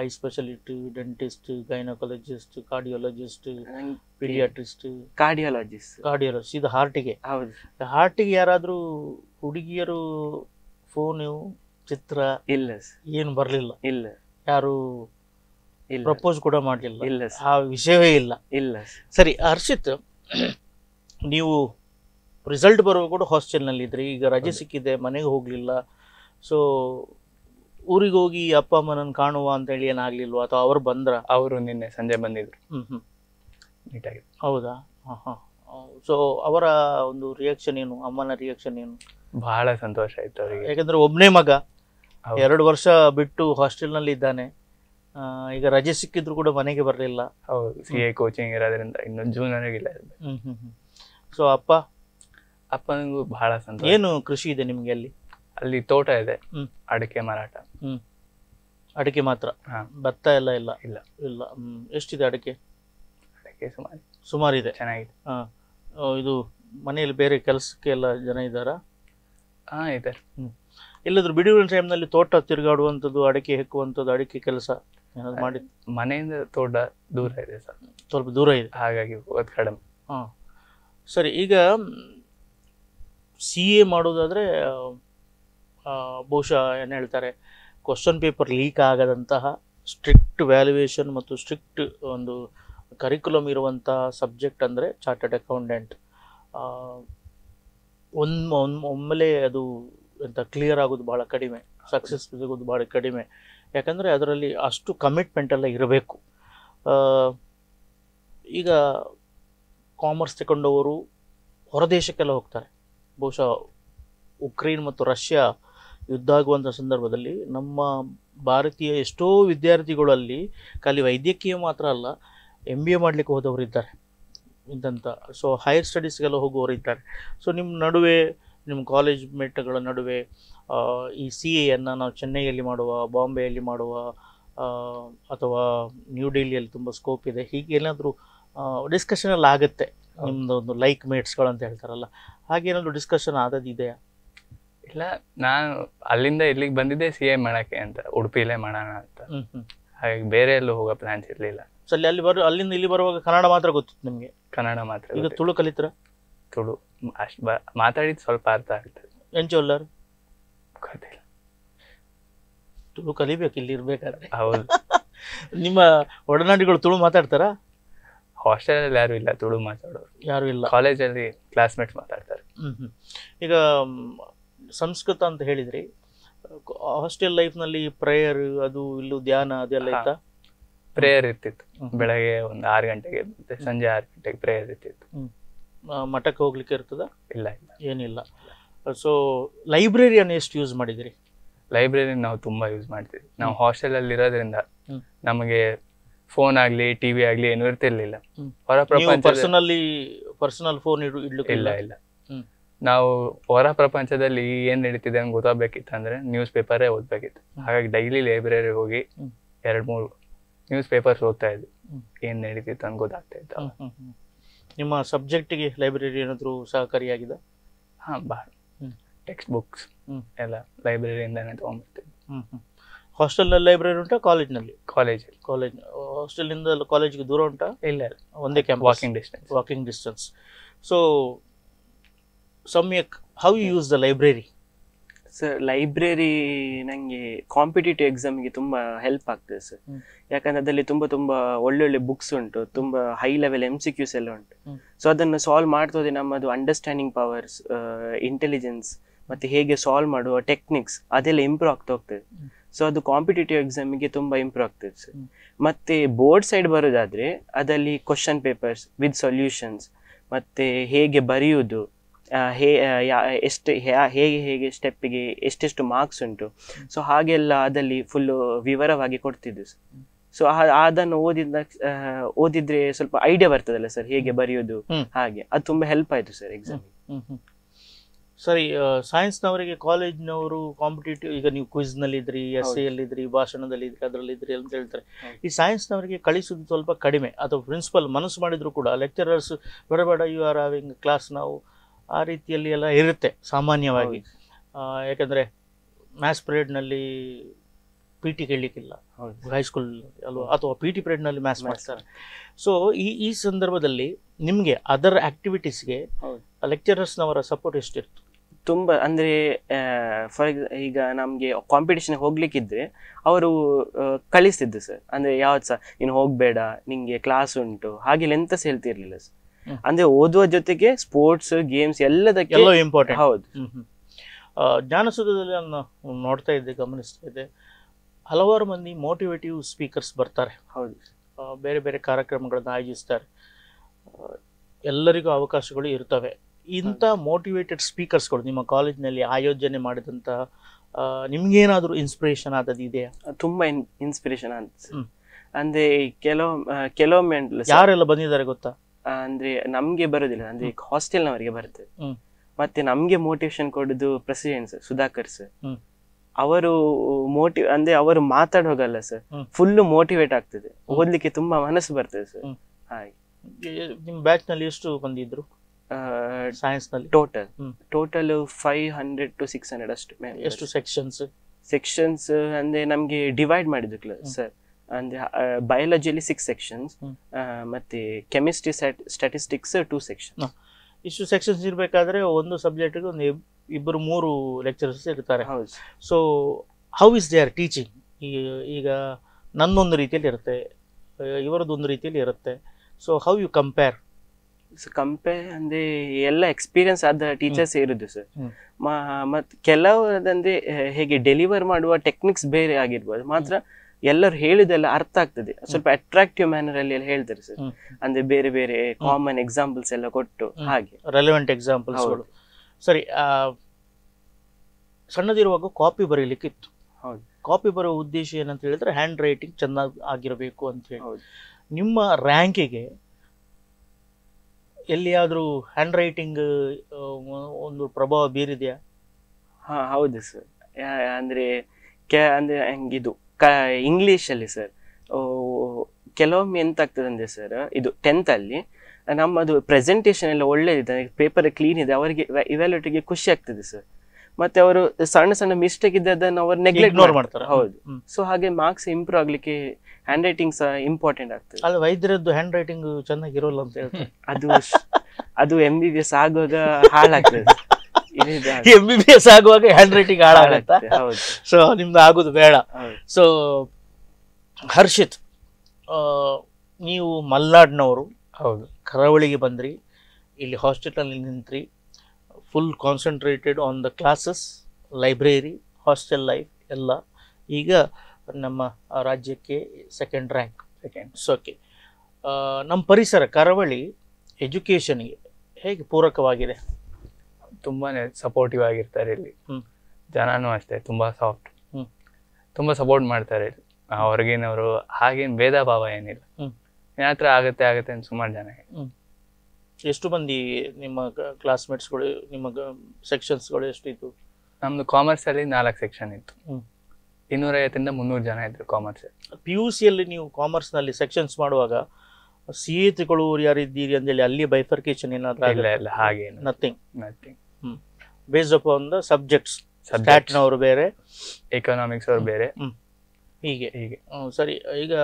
eye specialist dentist gynaecologist cardiologist paediatrist cardiologist cardiologist ಇದು ಹಾರ್ಟಿಗೆ ಹೌದು ಹಾರ್ಟಿಗೆ ಯಾರಾದರೂ ಹುಡುಗಿಯರು ಫೋನು ಚಿತ್ರ ಇಲ್ಲ ಏನು ಬರಲಿಲ್ಲ ಇಲ್ಲ ಯಾರು ಪ್ರಪೋಸ್ ಕೂಡ ಮಾಡಲಿಲ್ಲ ಇಲ್ಲ ಆ ವಿಷಯವೇ ಇಲ್ಲ ಇಲ್ಲ ಸರಿ ಹರ್ಷಿತ್ ನೀವು ರಿಸಲ್ಟ್ ಬರುವ ಕೂಡ ಹಾಸ್ಟೆಲ್ನಲ್ಲಿ ಇದ್ರಿ ಈಗ ರಜೆ ಸಿಕ್ಕಿದೆ ಮನೆಗೆ ಹೋಗಲಿಲ್ಲ ಸೊ ಊರಿಗೆ ಹೋಗಿ ಅಪ್ಪ ಅಮ್ಮನನ್ನು ಕಾಣುವ ಅಂತ ಹೇಳಿ ಏನಾಗ್ಲಿಲ್ವ ಅಥವಾ ಅವ್ರು ಬಂದ್ರ ಅವರು ನಿನ್ನೆ ಸಂಜೆ ಬಂದಿದ್ರು ಹ್ಮ್ ಹ್ಮ್ ನೀಟಾಗಿ ಹೌದಾ ಸೊ ಅವರ ಒಂದು ರಿಯಾಕ್ಷನ್ ಏನು ಅಮ್ಮನ ರಿಯಾಕ್ಷನ್ ಏನು ಬಹಳ ಸಂತೋಷ ಆಯ್ತು ಅವರಿಗೆ ಯಾಕಂದ್ರೆ ಒಬ್ಬನೇ ಮಗ ಎರಡು ವರ್ಷ ಬಿಟ್ಟು ಹಾಸ್ಟೆಲ್ನಲ್ಲಿ ಇದ್ದಾನೆ ಈಗ ರಜೆ ಸಿಕ್ಕಿದ್ರು ಕೂಡ ಮನೆಗೆ ಬರಲಿಲ್ಲ ಹೌದು ಸಿ ಎ ಕೋಚಿಂಗ್ ಇರೋದ್ರಿಂದ ಇನ್ನೊಂದು ಜೂನ್ ಇಲ್ಲ ಸೊ ಅಪ್ಪ ಅಪ್ಪನಿಗೂ ಬಹಳ ಸಂತೋಷ ಏನು ಕೃಷಿ ಇದೆ ನಿಮಗೆ ಅಲ್ಲಿ ಅಲ್ಲಿ ತೋಟ ಇದೆ ಅಡಿಕೆ ಮಾರಾಟ ಅಡಿಕೆ ಮಾತ್ರ ಭತ್ತ ಎಲ್ಲ ಇಲ್ಲ ಇಲ್ಲ ಇಲ್ಲ ಎಷ್ಟಿದೆ ಅಡಿಕೆ ಅಡಿಕೆ ಸುಮಾರು ಇದೆ ಚೆನ್ನಾಗಿದೆ ಇದು ಮನೆಯಲ್ಲಿ ಬೇರೆ ಕೆಲಸಕ್ಕೆ ಎಲ್ಲ ಜನ ಇದ್ದಾರಾ ಇದೆ ಹ್ಮ್ ಎಲ್ಲಾದ್ರೂ ಬಿಡುವಿನ ಟೈಮ್ನಲ್ಲಿ ತೋಟ ತಿರುಗಾಡುವಂಥದ್ದು ಅಡಿಕೆ ಹೆಕ್ಕುವಂಥದ್ದು ಅಡಿಕೆ ಕೆಲಸ ಏನಾದ್ರು ಮಾಡಿ ಮನೆಯಿಂದ ತೋಟ ದೂರ ಇದೆ ಸರ್ ಸ್ವಲ್ಪ ದೂರ ಇದೆ ಹಾಗಾಗಿ ಕಡಿಮೆ ಹಾಂ ಸರಿ ಈಗ ಸಿ ಎ ಮಾಡೋದಾದರೆ ಬಹುಶಃ ಏನು ಹೇಳ್ತಾರೆ ಕ್ವಶನ್ ಪೇಪರ್ ಲೀಕ್ ಆಗದಂತಹ ಸ್ಟ್ರಿಕ್ಟ್ ವ್ಯಾಲ್ಯೂಯೇಷನ್ ಮತ್ತು ಸ್ಟ್ರಿಕ್ಟ್ ಒಂದು ಕರಿಕ್ಯುಲಮ್ ಇರುವಂತಹ ಸಬ್ಜೆಕ್ಟ್ ಅಂದರೆ ಚಾರ್ಟೆಡ್ ಅಕೌಂಟೆಂಟ್ ಒಂದು ಒಮ್ಮೆಲೆ ಅದು ಅಂತ ಕ್ಲಿಯರ್ ಆಗೋದು ಭಾಳ ಕಡಿಮೆ ಸಕ್ಸಸ್ ಸಿಗೋದು ಭಾಳ ಕಡಿಮೆ ಯಾಕಂದರೆ ಅದರಲ್ಲಿ ಅಷ್ಟು ಕಮಿಟ್ಮೆಂಟ್ ಎಲ್ಲ ಇರಬೇಕು ಈಗ ಕಾಮರ್ಸ್ ತಗೊಂಡವರು ಹೊರದೇಶಕ್ಕೆಲ್ಲ ಹೋಗ್ತಾರೆ ಬಹುಶಃ ಉಕ್ರೇನ್ ಮತ್ತು ರಷ್ಯಾ ಯುದ್ಧ ಆಗುವಂಥ ಸಂದರ್ಭದಲ್ಲಿ ನಮ್ಮ ಭಾರತೀಯ ಎಷ್ಟೋ ವಿದ್ಯಾರ್ಥಿಗಳಲ್ಲಿ ಖಾಲಿ ವೈದ್ಯಕೀಯ ಮಾತ್ರ ಅಲ್ಲ ಎಮ್ ಬಿ ಎ ಮಾಡಲಿಕ್ಕೆ ಹೋದವರು ಇದ್ದಾರೆ ಇದ್ದಂಥ ಸೊ ಹೈಯರ್ ಸ್ಟಡೀಸ್ಗೆಲ್ಲ ಹೋಗುವವರು ಇದ್ದಾರೆ ಸೊ ನಿಮ್ಮ ನಡುವೆ ನಿಮ್ಮ ಕಾಲೇಜ್ ಮೇಟ್ಗಳ ನಡುವೆ ಈ ಸಿ ಎಯನ್ನು ನಾವು ಚೆನ್ನೈಯಲ್ಲಿ ಮಾಡುವ ಬಾಂಬೆಯಲ್ಲಿ ಮಾಡುವ ಅಥವಾ ನ್ಯೂ ಡೆಲ್ಲಿಯಲ್ಲಿ ತುಂಬ ಸ್ಕೋಪ್ ಇದೆ ಹೀಗೆ ಏನಾದರೂ ಡಿಸ್ಕಷನಲ್ಲಿ ಆಗುತ್ತೆ ನಿಮ್ಮದು ಒಂದು ಲೈಕ್ ಅಂತ ಹೇಳ್ತಾರಲ್ಲ ಹಾಗೇನಾದರೂ ಡಿಸ್ಕಷನ್ ಇದೆಯಾ ಇಲ್ಲ ನಾನು ಅಲ್ಲಿಂದ ಇಲ್ಲಿಗೆ ಬಂದಿದ್ದೆ ಸಿ ಎ ಮಾಡೋಕ್ಕೆ ಅಂತ ಉಡುಪಿಲೇ ಮಾಡೋಣ ಅಂತ ಹಾಗಾಗಿ ಬೇರೆ ಎಲ್ಲೂ ಹೋಗೋ ಪ್ಲಾನ್ಸ್ ಇರಲಿಲ್ಲ ಸೊ ಅಲ್ಲಿ ಅಲ್ಲಿ ಬರೋ ಅಲ್ಲಿಂದ ಇಲ್ಲಿ ಬರುವಾಗ ಕನ್ನಡ ಮಾತ್ರ ಗೊತ್ತಿತ್ತು ನಿಮಗೆ ಕನ್ನಡ ಮಾತ್ರ ಈಗ ತುಳು ಕಲಿತರ ತುಳು ಅಷ್ಟು ಮಾತಾಡಿದ್ದು ಸ್ವಲ್ಪ ಅರ್ಥ ಆಗ್ತದೆ ಎಂಚೋಲ್ಲರ್ ಗೊತ್ತಿಲ್ಲ ತುಳು ಕಲಿಬೇಕು ಇಲ್ಲಿ ಇರ್ಬೇಕಾದ್ರೆ ಹೌದು *laughs* ನಿಮ್ಮ ಒಡನಾಡಿಗಳು ತುಳು ಮಾತಾಡ್ತಾರಾ ಹಾಸ್ಟೆಲಲ್ಲಿ ಯಾರು ಇಲ್ಲ ತುಳು ಮಾತಾಡೋರು ಯಾರು ಇಲ್ಲ ಕಾಲೇಜಲ್ಲಿ ಕ್ಲಾಸ್ಮೇಟ್ಸ್ ಮಾತಾಡ್ತಾರೆ ಈಗ ಸಂಸ್ಕೃತ ಅಂತ ಹೇಳಿದ್ರಿ ಹಾಸ್ಟೆಲ್ ಲೈಫ್ನಲ್ಲಿ ಪ್ರೇಯರ್ ಅದು ಇಲ್ಲೂ ಧ್ಯಾನ ಅದೆಲ್ಲ ಇತ್ತ ಪ್ರೇಯರ್ ಇರ್ತಿತ್ತು ಬೆಳಗ್ಗೆ ಒಂದು ಆರು ಗಂಟೆಗೆ ಸಂಜೆ ಆರು ಗಂಟೆಗೆ ಪ್ರೇಯರ್ ಇರ್ತಿತ್ತು ಮಠಕ್ಕೆ ಹೋಗ್ಲಿಕ್ಕೆ ಇರ್ತದ ಇಲ್ಲ ಇಲ್ಲ ಏನಿಲ್ಲ ಸೊ ಲೈಬ್ರರಿಯನ್ನು ಎಷ್ಟು ಯೂಸ್ ಮಾಡಿದಿರಿ ಲೈಬ್ರರಿ ನಾವು ತುಂಬ ಯೂಸ್ ಮಾಡ್ತೀವಿ ನಾವು ಅಲ್ಲಿ ಇರೋದ್ರಿಂದ ನಮಗೆ ಫೋನ್ ಆಗಲಿ ಟಿ ವಿ ಆಗಲಿ ಏನೂ ಇರ್ತಿರ್ಲಿಲ್ಲ ಹೊರ ಪ್ರಪಂಚ ಪರ್ಸನಲ್ ಫೋನ್ ಇಡ್ಲಿಕ್ಕೆ ಇಲ್ಲ ಇಲ್ಲ ನಾವು ಹೊರ ಪ್ರಪಂಚದಲ್ಲಿ ಏನು ನಡೀತಿದೆ ಅಂತ ಗೊತ್ತಾಗಬೇಕಿತ್ತು ಅಂದ್ರೆ ನ್ಯೂಸ್ ಪೇಪರೇ ಓದ್ಬೇಕಿತ್ತು ಹಾಗಾಗಿ ಡೈಲಿ ಲೈಬ್ರರಿ ಹೋಗಿ ಎರಡ್ ಮೂರು ನ್ಯೂಸ್ ಪೇಪರ್ಸ್ ಓದ್ತಾ ಇದ್ವಿ ಏನು ನಡೀತಿತ್ತು ಅಂತ ಗೊತ್ತಾಗ್ತಾ ಇತ್ತು ನಿಮ್ಮ ಸಬ್ಜೆಕ್ಟಿಗೆ ಲೈಬ್ರರಿ ಏನಾದರೂ ಸಹಕಾರಿಯಾಗಿದೆ ಹಾಂ ಭಾಳ ಟೆಕ್ಸ್ಟ್ ಬುಕ್ಸ್ ಎಲ್ಲ ಲೈಬ್ರರಿಯಿಂದನೇ ತೊಗೊಂಡ್ಬಿಡ್ತೀವಿ ಹ್ಞೂ ಹ್ಞೂ ಹಾಸ್ಟೆಲ್ನಲ್ಲಿ ಲೈಬ್ರರಿ ಉಂಟಾ ಕಾಲೇಜ್ನಲ್ಲಿ ಕಾಲೇಜಲ್ಲಿ ಕಾಲೇಜ್ ಹಾಸ್ಟೆಲಿಂದ ಕಾಲೇಜಿಗೆ ದೂರ ಉಂಟಾ ಇಲ್ಲ ಒಂದೇ camp walking distance walking distance so Samyak how you use the library sir library ನನಗೆ ಕಾಂಪಿಟೇಟಿವ್ ಎಕ್ಸಾಮ್ಗೆ ತುಂಬ ಹೆಲ್ಪ್ ಆಗ್ತದೆ ಸರ್ ಯಾಕಂದ್ರೆ ಅದರಲ್ಲಿ ತುಂಬ ತುಂಬ ಒಳ್ಳೊಳ್ಳೆ ಬುಕ್ಸ್ ಉಂಟು ತುಂಬ high level M C Qs ಎಲ್ಲ ಉಂಟು ಸೊ ಅದನ್ನು ಸಾಲ್ವ್ ಮಾಡ್ತದೆ ನಮ್ಮದು ಅಂಡರ್ಸ್ಟ್ಯಾಂಡಿಂಗ್ ಪವರ್ಸ್ ಇಂಟೆಲಿಜೆನ್ಸ್ ಮತ್ತೆ ಹೇಗೆ ಸಾಲ್ವ್ ಮಾಡುವ ಟೆಕ್ನಿಕ್ಸ್ ಅದೆಲ್ಲ ಇಂಪ್ರೂವ್ ಆಗ್ತಾ ಹೋಗ್ತದೆ ಸೊ ಅದು ಕಾಂಪಿಟೇಟಿವ್ ಎಕ್ಸಾಮಿಗೆ ತುಂಬ ಇಂಪ್ರೂವ್ ಆಗ್ತದೆ ಸರ್ ಮತ್ತೆ ಬೋರ್ಡ್ ಸೈಡ್ ಬರೋದಾದ್ರೆ ಅದರಲ್ಲಿ ಕ್ವಶನ್ ಪೇಪರ್ಸ್ ವಿತ್ ಸೊಲ್ಯೂಷನ್ಸ್ ಮತ್ತೆ ಹೇಗೆ ಬರೆಯುವುದು ಹೇ ಯಾ ಎಷ್ಟು ಹೇಗೆ ಹೇಗೆ ಸ್ಟೆಪ್ಪಿಗೆ ಎಷ್ಟೆಷ್ಟು ಮಾರ್ಕ್ಸ್ ಉಂಟು ಸೊ ಹಾಗೆಲ್ಲ ಅದಲ್ಲಿ ಫುಲ್ಲು ವಿವರವಾಗಿ ಕೊಡ್ತಿದ್ವಿ ಸರ್ ಸೊ ಅದನ್ನು ಓದಿದ ಓದಿದ್ರೆ ಸ್ವಲ್ಪ ಐಡಿಯಾ ಬರ್ತದಲ್ಲ ಸರ್ ಹೇಗೆ ಬರೆಯೋದು ಹಾಗೆ ಅದು ತುಂಬಾ ಹೆಲ್ಪ್ ಆಯ್ತು ಸರ್ ಎಕ್ಸಾಮ್ ಸರಿ ಸೈನ್ಸ್ನವರಿಗೆ ಕಾಲೇಜ್ನವರು ಕಾಂಪಿಟೇಟಿವ್ ಈಗ ನೀವು ನಲ್ಲಿ ಇದ್ರಿ ಎಸ್ ಇದ್ರಿ ಭಾಷಣದಲ್ಲಿ ಇದ್ರಿ ಅದರಲ್ಲಿ ಇದ್ರಿ ಅಂತ ಹೇಳ್ತಾರೆ ಈ ಸೈನ್ಸ್ನವರಿಗೆ ಕಳಿಸೋದು ಸ್ವಲ್ಪ ಕಡಿಮೆ ಅಥವಾ ಪ್ರಿನ್ಸಿಪಲ್ ಮನಸ್ಸು ಮಾಡಿದ್ರು ಕೂಡ ಲೆಕ್ಚರರ್ಸ್ ಬೇಡ ಯು ಆರ್ ಹ್ಯಾವಿಂಗ್ ಕ್ಲಾಸ್ ನಾವು ಆ ರೀತಿಯಲ್ಲಿ ಎಲ್ಲ ಇರುತ್ತೆ ಸಾಮಾನ್ಯವಾಗಿ ಯಾಕಂದರೆ ಮ್ಯಾಥ್ಸ್ ಪಿರಿಯಡ್ನಲ್ಲಿ ಪಿ ಟಿ ಕೇಳಲಿಕ್ಕಿಲ್ಲ ಹೈಸ್ಕೂಲ್ ಅಲ್ವಾ ಅಥವಾ ಪಿ ಟಿ ಪಿರೇಡ್ನಲ್ಲಿ ಮ್ಯಾಥ್ಸ್ ಮಾಡ್ತಾರೆ ಸೊ ಈ ಈ ಸಂದರ್ಭದಲ್ಲಿ ನಿಮಗೆ ಅದರ್ ಆಕ್ಟಿವಿಟೀಸ್ಗೆ ಲೆಕ್ಚರರ್ಸ್ನವರ ಸಪೋರ್ಟ್ ಎಷ್ಟಿರ್ತು ತುಂಬ ಅಂದರೆ ಫಾರ್ ಈಗ ನಮಗೆ ಕಾಂಪಿಟೇಷನ್ಗೆ ಹೋಗ್ಲಿಕ್ಕಿದ್ರೆ ಅವರು ಕಳಿಸ್ತಿದ್ದು ಸರ್ ಅಂದರೆ ಯಾವತ್ತು ಸಹ ನೀನು ಹೋಗಬೇಡ ನಿಮಗೆ ಕ್ಲಾಸ್ ಉಂಟು ಹಾಗೆಲ್ಲ ಎಂತ ಸಹ ಸರ್ ಅಂದ್ರೆ ಓದುವ ಜೊತೆಗೆ ಸ್ಪೋರ್ಟ್ಸ್ ಗೇಮ್ಸ್ ಎಲ್ಲದಕ್ಕೆ ಇಂಪಾರ್ಟೆಂಟ್ ಹೌದು ಜ್ಞಾನಸೂತ್ರದಲ್ಲಿ ನಾನು ನೋಡ್ತಾ ಇದ್ದೆ ಗಮನಿಸ್ತಾ ಇದ್ದೆ ಹಲವಾರು ಮಂದಿ ಮೋಟಿವೇಟಿವ್ ಸ್ಪೀಕರ್ಸ್ ಬರ್ತಾರೆ ಹೌದು ಬೇರೆ ಬೇರೆ ಕಾರ್ಯಕ್ರಮಗಳನ್ನು ಆಯೋಜಿಸ್ತಾರೆ ಎಲ್ಲರಿಗೂ ಅವಕಾಶಗಳು ಇರ್ತವೆ ಇಂಥ ಮೋಟಿವೇಟೆಡ್ ಸ್ಪೀಕರ್ಸ್ಗಳು ನಿಮ್ಮ ಕಾಲೇಜ್ನಲ್ಲಿ ಆಯೋಜನೆ ಮಾಡಿದಂತಹ ನಿಮ್ಗೇನಾದರೂ ಇನ್ಸ್ಪಿರೇಷನ್ ಆದದ್ದು ಇದೆಯಾ ತುಂಬ ಇನ್ ಇನ್ಸ್ಪಿರೇಷನ್ ಅಂತ ಅಂದರೆ ಕೆಲವೊಮ್ಮೆ ಕೆಲವೊಮ್ಮೆ ಯಾರೆಲ್ಲ ಬಂದಿದ್ದಾರೆ ಗೊತ್ತಾ ಅಂದ್ರೆ ನಮ್ಗೆ ಬರೋದಿಲ್ಲ ಅಂದ್ರೆ ಹಾಸ್ಟೆಲ್ ನವರಿಗೆ ಬರುತ್ತೆ ಮತ್ತೆ ನಮ್ಗೆ ಮೋಟಿವೇಶನ್ ಕೊಡುದು ಪ್ರೆಸಿಡೆಂಟ್ ಸರ್ ಸುಧಾಕರ್ ಸರ್ ಅವರು ಮೋಟಿವ್ ಅಂದ್ರೆ ಅವರು ಮಾತಾಡ್ ಸರ್ ಫುಲ್ ಮೋಟಿವೇಟ್ ಆಗ್ತದೆ ಓದ್ಲಿಕ್ಕೆ ತುಂಬಾ ಮನಸ್ಸು ಬರ್ತದೆ ಸರ್ ಹಾಗೆ ನಿಮ್ ಬ್ಯಾಚ್ ನಲ್ಲಿ ಎಷ್ಟು ಬಂದಿದ್ರು ಸೈನ್ಸ್ ನಲ್ಲಿ total total five hundred to six hundred ಅಷ್ಟು ಎಷ್ಟು ಸೆಕ್ಷನ್ಸ್ ಸೆಕ್ಷನ್ಸ್ ಅಂದ್ರೆ ನಮ್ಗೆ ಡಿವೈಡ್ ಮಾಡಿದ್ರು ಸರ್ ಅಂದ್ರೆ ಬಯಾಲಜಿಯಲ್ಲಿ ಸಿಕ್ಸ್ ಸೆಕ್ಷನ್ಸ್ ಮತ್ತೆ ಕೆಮಿಸ್ಟ್ರಿ ಸ್ಟ್ಯಾಟಿಸ್ಟಿಕ್ಸ್ ಟೂ ಸೆಕ್ಷನ್ ಇಷ್ಟು ಸೆಕ್ಷನ್ಸ್ ಇರಬೇಕಾದ್ರೆ ಒಂದು ಸಬ್ಜೆಕ್ಟ್ ಒಂದು ಇಬ್ಬರು ಮೂರು ಲೆಕ್ಚರ್ಸ್ ಇರ್ತಾರೆ so how is they teaching ಈಗ ನನ್ನೊಂದು ರೀತಿಯಲ್ಲಿ ಇರುತ್ತೆ ಇವರದೊಂದು ರೀತಿಯಲ್ಲಿ ಇರುತ್ತೆ so how you compare compare ಅಂದ್ರೆ ಎಲ್ಲ ಎಕ್ಸ್ಪೀರಿಯನ್ಸ್ ಆದ ಟೀಚರ್ಸ್ ಇರುದು ಸರ್ ಮತ್ತೆ ಕೆಲವು ಹೇಗೆ ಡೆಲಿವರ್ ಮಾಡುವ ಟೆಕ್ನಿಕ್ಸ್ ಬೇರೆ ಆಗಿರ್ಬೋದು ಮಾತ್ರ ಎಲ್ಲರೂ ಹೇಳಿದೆಲ್ಲ ಅರ್ಥ ಆಗ್ತದೆ ಸ್ವಲ್ಪ ಅಟ್ರಾಕ್ಟಿವ್ ಮ್ಯಾನರ್ ಅಲ್ಲಿ ಎಲ್ಲ ಹೇಳ್ತಾರೆ ಸರ್ ಅಂದ್ರೆ ಬೇರೆ ಬೇರೆ ಕಾಮನ್ ಎಕ್ಸಾಂಪಲ್ಸ್ ಎಲ್ಲ ಕೊಟ್ಟು ಹಾಗೆ ರೆಲೆವೆಂಟ್ ಎಕ್ಸಾಂಪಲ್ಸ್ ಸರಿ ಸಣ್ಣದಿರುವಾಗ ಕಾಪಿ ಬರೀಲಿಕ್ಕೆ ಇತ್ತು ಕಾಪಿ ಬರುವ ಉದ್ದೇಶ ಏನಂತ ಹೇಳಿದ್ರೆ ಹ್ಯಾಂಡ್ ರೈಟಿಂಗ್ ಚೆನ್ನಾಗಿ ಆಗಿರಬೇಕು ಅಂತ ಹೇಳಿ ನಿಮ್ಮ ರ್ಯಾಂಕಿಗೆ ಎಲ್ಲಿಯಾದರೂ ಹ್ಯಾಂಡ್ ರೈಟಿಂಗ್ ಒಂದು ಪ್ರಭಾವ ಬೀರಿದೆಯಾ ಹಾ ಹೌದು ಸರ್ ಅಂದ್ರೆ ಅಂದ್ರೆ ಇದು ಕ ಇಂಗ್ಲೀಷಲ್ಲಿ ಸರ್ ಕೆಲವೊಮ್ಮೆ ಆಗ್ತದೆ ಅಂದರೆ ಸರ್ ಇದು ಟೆಂತಲ್ಲಿ ನಮ್ಮದು ಪ್ರೆಸೆಂಟೇಷನ್ ಎಲ್ಲ ಒಳ್ಳೆಯದಿದೆ ಪೇಪರ್ ಕ್ಲೀನ್ ಇದೆ ಅವರಿಗೆ ಇವೆಲ್ಲೊಟ್ಟಿಗೆ ಖುಷಿ ಆಗ್ತದೆ ಸರ್ ಮತ್ತೆ ಅವರು ಸಣ್ಣ ಸಣ್ಣ ಮಿಸ್ಟೇಕ್ ಇದೆ ಅದನ್ನು ಅವರು ನೆಗ್ಲೆಕ್ಟ್ ಮಾಡ್ತಾರೆ ಹೌದು ಸೊ ಹಾಗೆ ಮಾರ್ಕ್ಸ್ ಇಂಪ್ರೂವ್ ಆಗ್ಲಿಕ್ಕೆ ಹ್ಯಾಂಡ್ ರೈಟಿಂಗ್ ಸಹ ಇಂಪಾರ್ಟೆಂಟ್ ಆಗ್ತದೆ ಅಲ್ಲ ವೈದ್ಯರದ್ದು ಹ್ಯಾಂಡ್ ರೈಟಿಂಗ್ ಚೆನ್ನಾಗಿರೋಲ್ಲ ಅಂತ ಹೇಳ್ತಾರೆ ಅದು ಅದು ಎಂ ಬಿ ಬಿ ಎಸ್ ಆಗುವಾಗ ಹಾಳಾಗ್ತದೆ ಎಂ ಬಿ ಬಿ ಎಸ್ ಆಗುವಾಗ ಹ್ಯಾಂಡ್ ರೈಟಿಂಗ್ ಹಾಳಾಗತ್ತಾ ಸೊ ನಿಮ್ದು ಆಗೋದು ಬೇಡ ಸೊ ಹರ್ಷಿತ್ ನೀವು ಮಲ್ನಾಡ್ನವರು ಹೌದು ಕರಾವಳಿಗೆ ಬಂದ್ರಿ ಇಲ್ಲಿ ಹಾಸ್ಟೆಲಲ್ಲಿ ನಿಂತ್ರಿ full concentrated on the classes library hostel life ಎಲ್ಲ ಈಗ ನಮ್ಮ ರಾಜ್ಯಕ್ಕೆ ಸೆಕೆಂಡ್ ರ್ಯಾಂಕ್ ಸೆಕೆಂಡ್ ಓಕೆ ನಮ್ಮ ಪರಿಸರ ಕರಾವಳಿ ಎಜುಕೇಷನ್ಗೆ ಹೇಗೆ ಪೂರಕವಾಗಿದೆ ತುಂಬಾನೇ ಸಪೋರ್ಟಿವ್ ಆಗಿರ್ತಾರೆ ಇಲ್ಲಿ ಜನಾನು ಅಷ್ಟೇ ತುಂಬಾ ಸಾಫ್ಟ್ ತುಂಬಾ ಸಪೋರ್ಟ್ ಮಾಡ್ತಾರೆ ಇಲ್ಲಿ ಹೊರಗಿನವರು ಹಾಗೇನು ಭೇದ ಭಾವ ಏನಿಲ್ಲ ಯಾತ್ರ ಆಗುತ್ತೆ ಆಗತ್ತೆ ಅಂತ ಸುಮಾರು ಜನ ಎಷ್ಟು ಮಂದಿ ನಿಮ್ಮ ಕ್ಲಾಸ್ಮೇಟ್ಸ್ಗಳು ನಿಮ್ಮ ಸೆಕ್ಷನ್ಸ್ಗಳು ಇತ್ತು ನಮ್ದು ಅಲ್ಲಿ ನಾಲ್ಕು ಸೆಕ್ಷನ್ ಇತ್ತು ಇನ್ನೂರೈವತ್ತರಿಂದ ಮುನ್ನೂರು ಜನ ಇದ್ರು ಕಾಮರ್ಸ್ ಪಿ ಯು ಸಿಯಲ್ಲಿ ನೀವು ನಲ್ಲಿ ಸೆಕ್ಷನ್ಸ್ ಮಾಡುವಾಗ ಸಿ ಎ ಅಂತ ಹೇಳಿ ಅಂತೇಳಿ ಅಲ್ಲಿ ಬೈಫರ್ಕೇಶನ್ ಏನಾದರೂ ಇಲ್ಲ ಇಲ್ಲ ಹಾಗೇನು nothing nothing hmm base upon the subjects ಅವರು ಬೇರೆ ಎಕನಾಮಿಕ್ಸ್ ಅವರು ಬೇರೆ ಹೀಗೆ ಹೀಗೆ ಸರಿ ಈಗ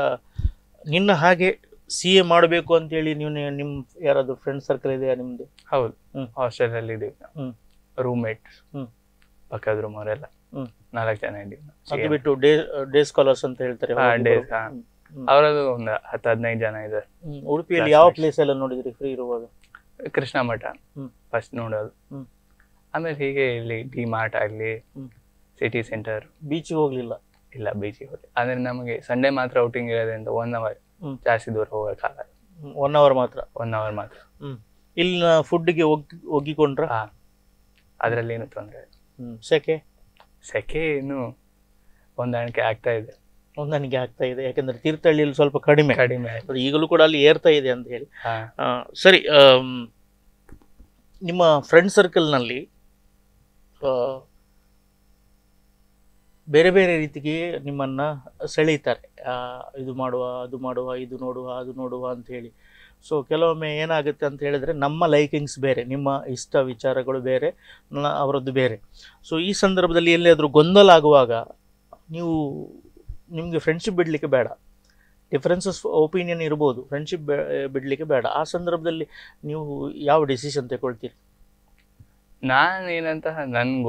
ನಿನ್ನ ಹಾಗೆ ಸಿ ಎ ಮಾಡಬೇಕು ಹೇಳಿ ನೀವು ನಿಮ್ಮ ಯಾರಾದರೂ ಫ್ರೆಂಡ್ ಸರ್ಕಲ್ ಇದೆಯಾ ನಿಮ್ಮದು ಹೌದು ಹಾಸ್ಟೆಲಲ್ಲಿ ಇದ್ದೀವಿ ರೂಮ್ಮೇಟ್ ಪಕ್ಕದ ರೂಮ್ ಅವರೆಲ್ಲ ನಾಲ್ಕು ಜನ ಇದ್ದೀವಿ ಅದು ಬಿಟ್ಟು ಡೇ ಸ್ಕಾಲರ್ಸ್ ಅಂತ ಹೇಳ್ತಾರೆ ಡೇಸ್ ಅವರದು ಒಂದು ಹತ್ತು ಹದಿನೈದು ಜನ ಇದ್ದಾರೆ ಉಡುಪಿಯಲ್ಲಿ ಯಾವ ಪ್ಲೇಸ್ ಎಲ್ಲ ನೋಡಿದ್ರಿ ಫ್ರೀ ಇರುವಾಗ ಕೃಷ್ಣ ಮಠ ಫಸ್ಟ್ ನೋಡೋದು ಆಮೇಲೆ ಹೀಗೆ ಇಲ್ಲಿ ಡಿ ಮಾರ್ಟ್ ಆಗಲಿ ಸಿಟಿ ಸೆಂಟರ್ ಬೀಚ್ ಹೋಗ್ಲಿಲ್ಲ ಇಲ್ಲ ಬೀಚಿಗೆ ಹೋಗಿ ಅಂದ್ರೆ ನಮಗೆ ಸಂಡೇ ಮಾತ್ರ ಔಟಿಂಗ್ ಇರೋದ್ರಿಂದ ಒನ್ ಅವರ್ ಜಾಸ್ತಿ ದೂರ ಹೋಗೋಕ್ಕಾಗಲ್ಲ ಒನ್ ಅವರ್ ಮಾತ್ರ ಒನ್ ಅವರ್ ಮಾತ್ರ ಇಲ್ಲಿ ಫುಡ್ಗೆ ಒಗ್ಗಿಕೊಂಡ್ರ ಅದರಲ್ಲಿ ಏನು ತೊಂದರೆ ಸೆಕೆ ಸೆಕೆ ಏನು ಹೊಂದಾಣಿಕೆ ಆಗ್ತಾ ಇದೆ ಹೊಂದಾಣಿಕೆ ಆಗ್ತಾ ಇದೆ ಯಾಕಂದ್ರೆ ತೀರ್ಥಹಳ್ಳಿಯಲ್ಲಿ ಸ್ವಲ್ಪ ಕಡಿಮೆ ಕಡಿಮೆ ಈಗಲೂ ಕೂಡ ಅಲ್ಲಿ ಏರ್ತಾ ಇದೆ ಅಂತ ಹೇಳಿ ಸರಿ ನಿಮ್ಮ ಫ್ರೆಂಡ್ ಸರ್ಕಲ್ನಲ್ಲಿ ಬೇರೆ ಬೇರೆ ರೀತಿಗೆ ನಿಮ್ಮನ್ನು ಸೆಳೀತಾರೆ ಇದು ಮಾಡುವ ಅದು ಮಾಡುವ ಇದು ನೋಡುವ ಅದು ನೋಡುವ ಅಂತ ಹೇಳಿ ಸೊ ಕೆಲವೊಮ್ಮೆ ಏನಾಗುತ್ತೆ ಅಂತ ಹೇಳಿದರೆ ನಮ್ಮ ಲೈಕಿಂಗ್ಸ್ ಬೇರೆ ನಿಮ್ಮ ಇಷ್ಟ ವಿಚಾರಗಳು ಬೇರೆ ಅವರದ್ದು ಬೇರೆ ಸೊ ಈ ಸಂದರ್ಭದಲ್ಲಿ ಎಲ್ಲಿಯಾದರೂ ಗೊಂದಲ ಆಗುವಾಗ ನೀವು ನಿಮಗೆ ಫ್ರೆಂಡ್ಶಿಪ್ ಬಿಡಲಿಕ್ಕೆ ಬೇಡ ಡಿಫ್ರೆನ್ಸಸ್ ಒಪಿನಿಯನ್ ಇರ್ಬೋದು ಫ್ರೆಂಡ್ಶಿಪ್ ಬಿಡಲಿಕ್ಕೆ ಬೇಡ ಆ ಸಂದರ್ಭದಲ್ಲಿ ನೀವು ಯಾವ ಡಿಸಿಷನ್ ತಗೊಳ್ತೀರಿ ನಾನು ಏನಂತ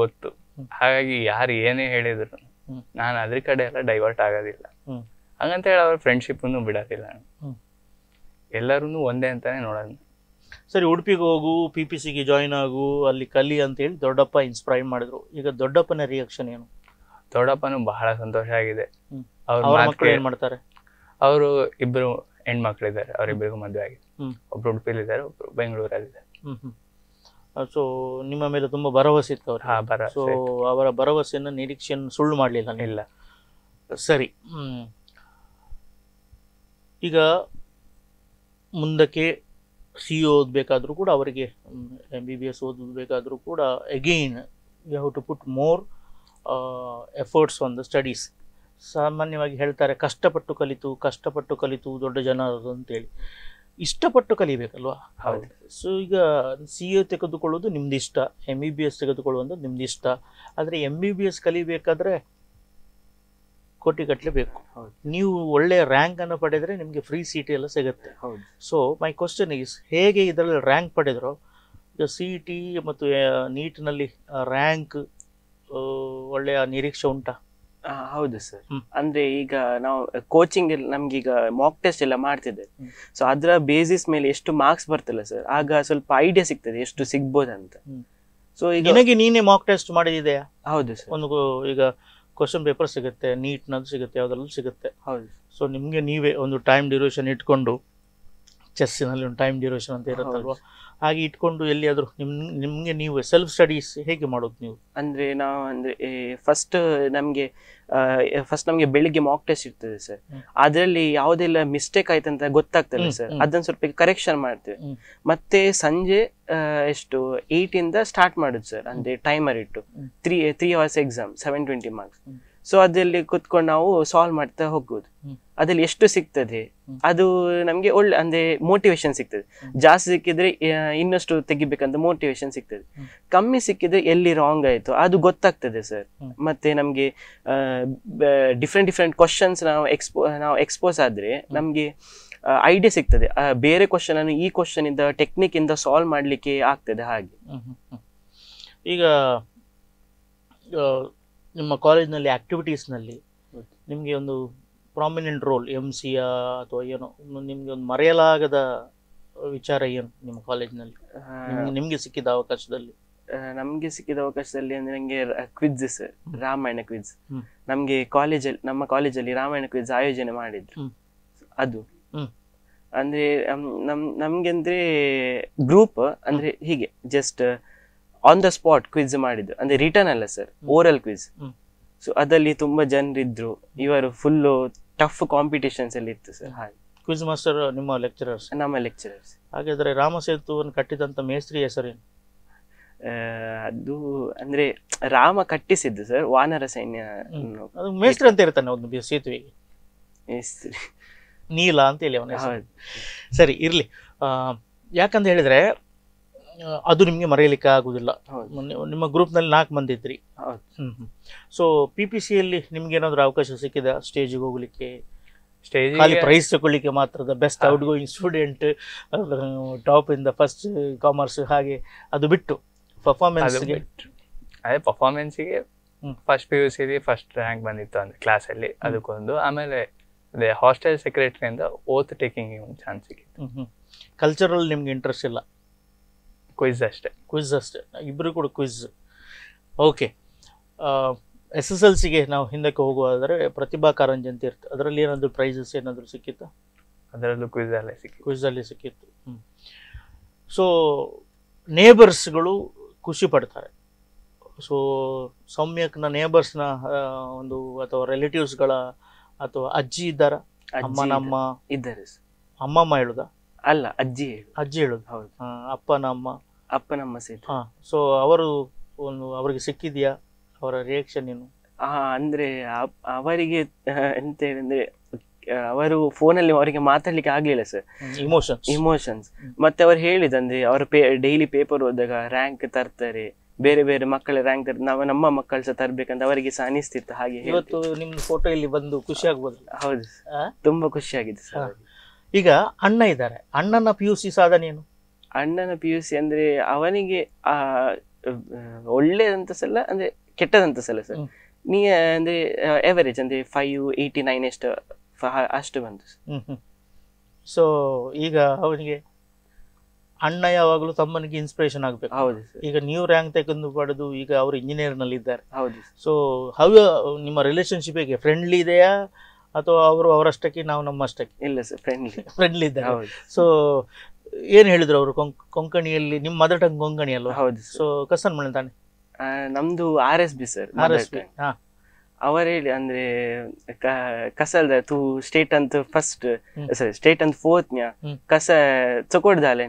ಗೊತ್ತು ಹಾಗಾಗಿ ಯಾರು ಏನೇ ಹೇಳಿದ್ರು ನಾನು ಅದ್ರ ಕಡೆ ಎಲ್ಲ ಡೈವರ್ಟ್ ಆಗೋದಿಲ್ಲ ಹಂಗಂತ ಹೇಳಿ ಅವ್ರ ಫ್ರೆಂಡ್ಶಿಪ್ ಬಿಡೋದಿಲ್ಲ ನಾನು ಎಲ್ಲರೂ ಒಂದೇ ಅಂತಾನೆ ನೋಡೋದು ಸರಿ ಉಡುಪಿಗೆ ಹೋಗು ಪಿ ಪಿ ಸಿಗೆ ಜಾಯಿನ್ ಆಗು ಅಲ್ಲಿ ಕಲಿ ಹೇಳಿ ದೊಡ್ಡಪ್ಪ ಇನ್ಸ್ಪೈರ್ ಮಾಡಿದ್ರು ಈಗ ದೊಡ್ಡಪ್ಪನ ರಿಯಾಕ್ಷನ್ ಏನು ದೊಡ್ಡಪ್ಪನು ಬಹಳ ಸಂತೋಷ ಆಗಿದೆ ಮಕ್ಕಳು ಏನ್ ಮಾಡ್ತಾರೆ ಅವರು ಇಬ್ರು ಹೆಣ್ಮಕ್ಳಿದ್ದಾರೆ ಅವ್ರಿಬ್ಬರಿಗೂ ಮದುವೆ ಆಗಿದೆ ಒಬ್ರು ಉಡುಪಿಲಿದ್ದಾರೆ ಒಬ್ರು ಬೆಂಗಳೂರಲ್ಲಿದ್ದಾರೆ ಸೊ ನಿಮ್ಮ ಮೇಲೆ ತುಂಬ ಭರವಸೆ ಇತ್ತು ಅವರು ಸೊ ಅವರ ಭರವಸೆಯನ್ನು ನಿರೀಕ್ಷೆಯನ್ನು ಸುಳ್ಳು ಮಾಡಲಿಲ್ಲ ಇಲ್ಲ ಸರಿ ಈಗ ಮುಂದಕ್ಕೆ ಸಿ ಇ e ಓದಬೇಕಾದ್ರೂ ಕೂಡ ಅವರಿಗೆ ಎಮ್ ಬಿ ಬಿ ಎಸ್ ಓದಬೇಕಾದ್ರೂ ಕೂಡ again you have to put more efforts on the studies ಸಾಮಾನ್ಯವಾಗಿ ಹೇಳ್ತಾರೆ ಕಷ್ಟಪಟ್ಟು ಕಲಿತು ಕಷ್ಟಪಟ್ಟು ಕಲಿತು ದೊಡ್ಡ ಜನ ಅಂತೇಳಿ ಇಷ್ಟಪಟ್ಟು ಕಲಿಬೇಕಲ್ವಾ ಹೌದು ಸೊ ಈಗ ಸಿ ಎ e ತೆಗೆದುಕೊಳ್ಳೋದು ನಿಮ್ದು ಇಷ್ಟ ಎಮ್ ಬಿ ಬಿ ಎಸ್ ತೆಗೆದುಕೊಳ್ಳುವಂಥದ್ದು ನಿಮ್ದು ಇಷ್ಟ ಆದರೆ ಎಮ್ ಬಿ ಬಿ ಎಸ್ ಕಲಿಬೇಕಾದ್ರೆ ಕೋಟಿಗಟ್ಟಲೆ ಬೇಕು ನೀವು ಒಳ್ಳೆ ರ್ಯಾಂಕನ್ನು ಪಡೆದರೆ ನಿಮಗೆ ಫ್ರೀ ಟಿ ಎಲ್ಲ ಸಿಗುತ್ತೆ ಸೊ ಮೈ ಕ್ವಶನ್ ಈಸ್ ಹೇಗೆ ಇದರಲ್ಲಿ ರ್ಯಾಂಕ್ ಪಡೆದರೋ ಈಗ ಸಿ ಇ ಟಿ ಮತ್ತು ನೀಟ್ನಲ್ಲಿ ರ್ಯಾಂಕ್ ಒಳ್ಳೆಯ ನಿರೀಕ್ಷೆ ಉಂಟಾ ಹೌದು ಸರ್ ಅಂದ್ರೆ ಈಗ ನಾವು ಕೋಚಿಂಗ್ ಎಲ್ಲ ಈಗ ಮಾಕ್ ಟೆಸ್ಟ್ ಎಲ್ಲ ಮಾಡ್ತಿದ್ದೆ ಸೊ ಅದರ ಬೇಸಿಸ್ ಮೇಲೆ ಎಷ್ಟು ಮಾರ್ಕ್ಸ್ ಬರ್ತಲ್ಲ ಸರ್ ಆಗ ಸ್ವಲ್ಪ ಐಡಿಯಾ ಸಿಗ್ತದೆ ಎಷ್ಟು ಸಿಗ್ಬೋದಂತ ಸೊ ಈಗ ನನಗೆ ನೀನೇ ಮಾಕ್ ಟೆಸ್ಟ್ ಮಾಡಿದೆಯಾ ಹೌದು ಸರ್ ಒಂದು ಈಗ ಕ್ವಶನ್ ಪೇಪರ್ ಸಿಗುತ್ತೆ ನೀಟ್ನದು ಸಿಗುತ್ತೆ ಯಾವ್ದ್ರಲ್ಲೂ ಸಿಗುತ್ತೆ ಹೌದು ಸೊ ನಿಮಗೆ ನೀವೇ ಒಂದು ಟೈಮ್ ಡ್ಯೂರೇಷನ್ ಇಟ್ಕೊಂಡು ಚೆಸ್ಸಿನಲ್ಲಿ ಒಂದು ಟೈಮ್ ಡ್ಯೂರೇಷನ್ ಅಂತ ಇರುತ್ತಲ್ವ ಹಾಗೆ ಇಟ್ಕೊಂಡು ಎಲ್ಲಿಯಾದರೂ ನಿಮ್ ನಿಮಗೆ ನೀವು ಸೆಲ್ಫ್ ಸ್ಟಡೀಸ್ ಹೇಗೆ ಮಾಡೋದು ನೀವು ಅಂದರೆ ನಾವು ಅಂದರೆ ಫಸ್ಟ್ ನಮಗೆ ಫಸ್ಟ್ ನಮಗೆ ಬೆಳಿಗ್ಗೆ ಮಾಕ್ ಟೆಸ್ಟ್ ಇರ್ತದೆ ಸರ್ ಅದರಲ್ಲಿ ಯಾವುದೆಲ್ಲ ಮಿಸ್ಟೇಕ್ ಆಯ್ತು ಅಂತ ಗೊತ್ತಾಗ್ತದೆ ಸರ್ ಅದನ್ನು ಸ್ವಲ್ಪ ಕರೆಕ್ಷನ್ ಮಾಡ್ತೇವೆ ಮತ್ತೆ ಸಂಜೆ ಎಷ್ಟು ಏಯ್ಟಿಂದ ಸ್ಟಾರ್ಟ್ ಮಾಡುದು ಸರ್ ಅಂದರೆ ಟೈಮರ್ ಇಟ್ಟು three three hours exam seven twenty marks so ಅದ್ರಲ್ಲಿ ಕುತ್ಕೊಂಡು ನಾವು ಸಾಲ್ವ್ ಮಾಡ್ತಾ ಹೋಗ್ಬೋದು ಅದ್ರಲ್ಲಿ ಎಷ್ಟು ಸಿಗ್ತದೆ ಅದು ನಮ್ಗೆ ಒಳ್ಳೆ ಅಂದ್ರೆ ಮೋಟಿವೇಶನ್ ಸಿಗ್ತದೆ ಜಾಸ್ತಿ ಸಿಕ್ಕಿದ್ರೆ ಇನ್ನಷ್ಟು ತೆಗಿಬೇಕಂತ ಮೋಟಿವೇಶನ್ ಸಿಗ್ತದೆ ಕಮ್ಮಿ ಸಿಕ್ಕಿದ್ರೆ ಎಲ್ಲಿ ರಾಂಗ್ ಆಯ್ತು ಅದು ಗೊತ್ತಾಗ್ತದೆ ಸರ್ ಮತ್ತೆ ನಮ್ಗೆ ಡಿಫ್ರೆಂಟ್ ಡಿಫ್ರೆಂಟ್ ಕ್ವಶನ್ಸ್ ನಾವು ಎಕ್ಸ್ಪೋ ನಾವು ಎಕ್ಸ್ಪೋಸ್ ಆದ್ರೆ ನಮ್ಗೆ ಐಡಿಯಾ ಸಿಗ್ತದೆ ಬೇರೆ ಕ್ವಶನ್ ಅನ್ನು ಈ ಕ್ವಶನ್ ಇಂದ ಟೆಕ್ನಿಕ್ ಇಂದ ಸಾಲ್ವ್ ಮಾಡ್ಲಿಕ್ಕೆ ಆಗ್ತದೆ ಹಾಗೆ ಈಗ ನಿಮ್ಮ ಕಾಲೇಜ್ನಲ್ಲಿ ಆ್ಯಕ್ಟಿವಿಟೀಸ್ನಲ್ಲಿ ನಿಮಗೆ ಒಂದು ಪ್ರಾಮಿನೆಂಟ್ ರೋಲ್ ಎಮ್ ಸಿ ಅಥವಾ ಏನೋ ನಿಮಗೆ ಒಂದು ಮರೆಯಲಾಗದ ವಿಚಾರ ಏನು ನಿಮ್ಮ ಕಾಲೇಜ್ನಲ್ಲಿ ನಿಮಗೆ ಸಿಕ್ಕಿದ ಅವಕಾಶದಲ್ಲಿ ನಮಗೆ ಸಿಕ್ಕಿದ ಅವಕಾಶದಲ್ಲಿ ಅಂದ್ರೆ ಕ್ವಿಜ್ ಕ್ವಿಜ್ಸ್ ರಾಮಾಯಣ ಕ್ವಿಜ್ ನಮಗೆ ಕಾಲೇಜಲ್ಲಿ ನಮ್ಮ ಕಾಲೇಜಲ್ಲಿ ರಾಮಾಯಣ ಕ್ವಿಜ್ ಆಯೋಜನೆ ಮಾಡಿದ್ರು ಅದು ಅಂದ್ರೆ ನಮ್ ನಮ್ಗೆ ಅಂದ್ರೆ ಗ್ರೂಪ್ ಅಂದ್ರೆ ಹೀಗೆ just on the spot quiz ಮಾಡಿದ್ರು ಅಂದ್ರೆ ರಿಟರ್ನ್ ಅಲ್ಲ ಸರ್ ಓರಲ್ ಕ್ವಿಜ್ ಸೊ ಅದಲ್ಲಿ ತುಂಬಾ ಜನರಿದ್ರು ಇವರು ಫುಲ್ಲು ಟಫ್ ಕಾಂಪಿಟೇಷನ್ಸ್ ಅಲ್ಲಿ ಇತ್ತು ಸರ್ ಹಾಗೆ ಕ್ವಿಜ್ ಮಾಸ್ಟರ್ ನಿಮ್ಮ ಲೆಕ್ಚರರ್ಸ್ ನಮ್ಮ ಲೆಕ್ಚರರ್ಸ್ ಹಾಗಾದ್ರೆ ರಾಮ ಕಟ್ಟಿದಂತ ಮೇಸ್ತ್ರಿ ಹೆಸರೇನು ಅದು ಅಂದ್ರೆ ರಾಮ ಕಟ್ಟಿಸಿದ್ದು ಸರ್ ವಾನರ ಸೈನ್ಯ ಅದು ಮೇಸ್ತ್ರಿ ಅಂತ ಇರ್ತಾನೆ ಒಂದು ಸೇತುವೆಗೆ ಮೇಸ್ತ್ರಿ ನೀಲ ಅಂತ ಹೇಳಿ ಅವನ ಸರಿ ಇರ್ಲಿ ಯಾಕಂತ ಹೇಳಿದ್ರೆ ಅದು ನಿಮಗೆ ಮರೆಯಲಿಕ್ಕೆ ಆಗುದಿಲ್ಲ ನಿಮ್ಮ ಗ್ರೂಪ್ನಲ್ಲಿ ನಾಲ್ಕು ಮಂದಿ ಇದ್ರಿ ಸೊ ಪಿ ಪಿ ಸಿಯಲ್ಲಿ ನಿಮ್ಗೆ ಏನಾದ್ರು ಅವಕಾಶ ಸಿಕ್ಕಿದ ಸ್ಟೇಜ್ಗೆ ಹೋಗ್ಲಿಕ್ಕೆ ಸ್ಟೇಜ್ ಖಾಲಿ ಪ್ರೈಸ್ ತಗೊಳ್ಳಿಕ್ಕೆ ಮಾತ್ರ best outgoing student top ಇಂದ ಫಸ್ಟ್ ಕಾಮರ್ಸ್ ಹಾಗೆ ಅದು ಬಿಟ್ಟು ಪರ್ಫಾರ್ಮೆನ್ಸ್ ಅದೇ ಪರ್ಫಾರ್ಮೆನ್ಸಿಗೆ ಫಸ್ಟ್ ಪಿ ಯು ಸಿಲಿ ಫಸ್ಟ್ ರ್ಯಾಂಕ್ ಬಂದಿತ್ತು ಅಂದ್ರೆ ಕ್ಲಾಸಲ್ಲಿ ಅದಕ್ಕೊಂದು ಆಮೇಲೆ ಅದೇ ಹಾಸ್ಟೆಲ್ ಸೆಕ್ರೆಟರಿಯಿಂದ ಓತ್ ಟೇಕಿಂಗ್ ಒಂದು ಚಾನ್ಸ್ ಸಿಕ್ಕಿತ್ತು ಕಲ್ಚರಲ್ ನಿಮ್ಗೆ ಇಂಟ್ರೆಸ್ಟ್ ಇಲ್ಲ ಕ್ವಿಜ್ ಅಷ್ಟೇ ಕ್ವಿಜ್ ಅಷ್ಟೇ ಇಬ್ಬರು ಕೂಡ quiz okay S S L ಸಿಗೆ ನಾವು ಹಿಂದಕ್ಕೆ ಹೋಗುವುದಾದರೆ ಪ್ರತಿಭಾ ಕಾರಂಜಿ ಅಂತ ಇರ್ತದೆ ಅದರಲ್ಲಿ ಏನಾದರೂ ಪ್ರೈಸಸ್ ಏನಾದರೂ ಸಿಕ್ಕಿತ್ತು ಅದರಲ್ಲೂ ಕ್ವಿಝಲ್ಲೇ ಸಿಕ್ಕಿ ಕ್ವಿಝಲ್ಲಿ ಸಿಕ್ಕಿತ್ತು ಹ್ಞೂ ಸೊ ನೇಬರ್ಸ್ಗಳು ಖುಷಿ ಪಡ್ತಾರೆ ಸೊ ಸೌಮ್ಯಕ್ನ ನೇಬರ್ಸ್ನ ಒಂದು ಅಥವಾ ರಿಲೇಟಿವ್ಸ್ಗಳ ಅಥವಾ ಅಜ್ಜಿ ಇದ್ದಾರ ಅಮ್ಮ ನಮ್ಮ ಇದ್ದಾರೆ ಅಮ್ಮಮ್ಮ ಹೇಳುದಾ ಅಲ್ಲ ಅಜ್ಜಿ ಅಜ್ಜಿ ಹೇಳೋದು ಹೌದು ಅಪ್ಪನ ಅಪ್ಪನಮ್ಮ ಅಪ್ಪನಮ್ಮ ಸೇರಿ ಹಾ ಸೊ ಅವರು ಒಂದು ಅವರಿಗೆ ಸಿಕ್ಕಿದ್ಯಾ ಅವರ ರಿಯಾಕ್ಷನ್ ಏನು ಆ, ಅಂದ್ರೆ ಅವರಿಗೆ ಎಂತ ಹೇಳಿದ್ರೆ ಅವರು ಫೋನಲ್ಲಿ ಅವರಿಗೆ ಮಾತಾಡ್ಲಿಕ್ಕೆ ಆಗ್ಲಿಲ್ಲ ಸರ್ ಇಮೋಷನ್ಸ್ ಇಮೋಷನ್ಸ್ ಮತ್ತೆ ಅವ್ರು ಹೇಳಿದಂದ್ರೆ ಅವರು ಪೇ ಡೈಲಿ ಪೇಪರ್ ಓದಾಗ ರ್ಯಾಂಕ್ ತರ್ತಾರೆ ಬೇರೆ ಬೇರೆ ಮಕ್ಕಳ ರ್ಯಾಂಕ್ ತರ್ತಾರೆ ನಾವು ನಮ್ಮ ಮಕ್ಕಳು ಸಹ ತರ್ಬೇಕಂತ ಅವರಿಗೆ ಸಹ ಅನಿಸ್ತಿತ್ತು ಹಾಗೆ ಇವತ್ತು ನಿಮ್ ಫೋಟೋ ಇಲ್ಲಿ ಬಂದು ಖುಷಿ ಆಗ್ಬೋದು ಹೌದು ತುಂಬಾ ಖುಷಿ ಆಗಿದೆ ಸರ್ ಈಗ ಅಣ್ಣ ಇದ್ದಾರೆ ಅಣ್ಣನ ಪಿ ಯು ಸಿ ಸಾಧನೆ ಏನು ಅಣ್ಣನ ಪಿ ಯು ಸಿ ಅಂದ್ರೆ ಅವನಿಗೆ ಆ ಒಳ್ಳೆದಂತ ಸಲ ಅಂದ್ರೆ ಕೆಟ್ಟದಂತ ಸಲ ಸರ್ ನೀ ಅಂದ್ರೆ ಎವರೇಜ್ ಅಂದ್ರೆ ಫೈವ್ ಏಯ್ಟಿ ನೈನ್ ಎಷ್ಟು ಅಷ್ಟು ಬಂತು ಸೊ ಈಗ ಅವನಿಗೆ ಅಣ್ಣ ಯಾವಾಗಲೂ ತಮ್ಮನಿಗೆ ಇನ್ಸ್ಪಿರೇಷನ್ ಆಗಬೇಕು ಹೌದು ಈಗ ನೀವು ರ್ಯಾಂಕ್ ತೆಗೆದು ಪಡೆದು ಈಗ ಅವರು ಇಂಜಿನಿಯರ್ನಲ್ಲಿ ಇದ್ದಾರೆ ಹೌದು ಸೊ ಹೌ ನಿಮ್ಮ ರಿಲೇಶನ್ಶಿಪ್ ಹೇಗೆ ಫ್ರೆಂಡ್ಲಿ ಇದೆಯಾ ಅಥವಾ ಅವರು ಅವರಷ್ಟಕ್ಕೆ ನಾವು ನಮ್ಮಷ್ಟಕ್ಕೆ ಇಲ್ಲ ಸರ್ ಫ್ರೆಂಡ್ಲಿ ಫ್ರೆಂಡ್ಲಿ ಇದ್ದಾರೆ ಸೊ ಏನು ಹೇಳಿದ್ರು ಅವರು ಕೊಂಕಣಿಯಲ್ಲಿ ನಿಮ್ಮ ಮದರ್ ಟಂಗ್ ಕೊಂಕಣಿ ಅಲ್ವಾ ಹೌದು ಸೊ ಕಸನ್ ಮಳೆ ತಾನೆ ನಮ್ದು R S B sir R S B ಅವರು ಹೇಳಿ ಅಂದ್ರೆ ಕಸಲ್ದ ತೂ ಸ್ಟೇಟ್ ಅಂತ ಫಸ್ಟ್ ಸಾರಿ ಸ್ಟೇಟ್ ಅಂತ ಫೋರ್ತ್ ನ್ಯಾ ಕಸ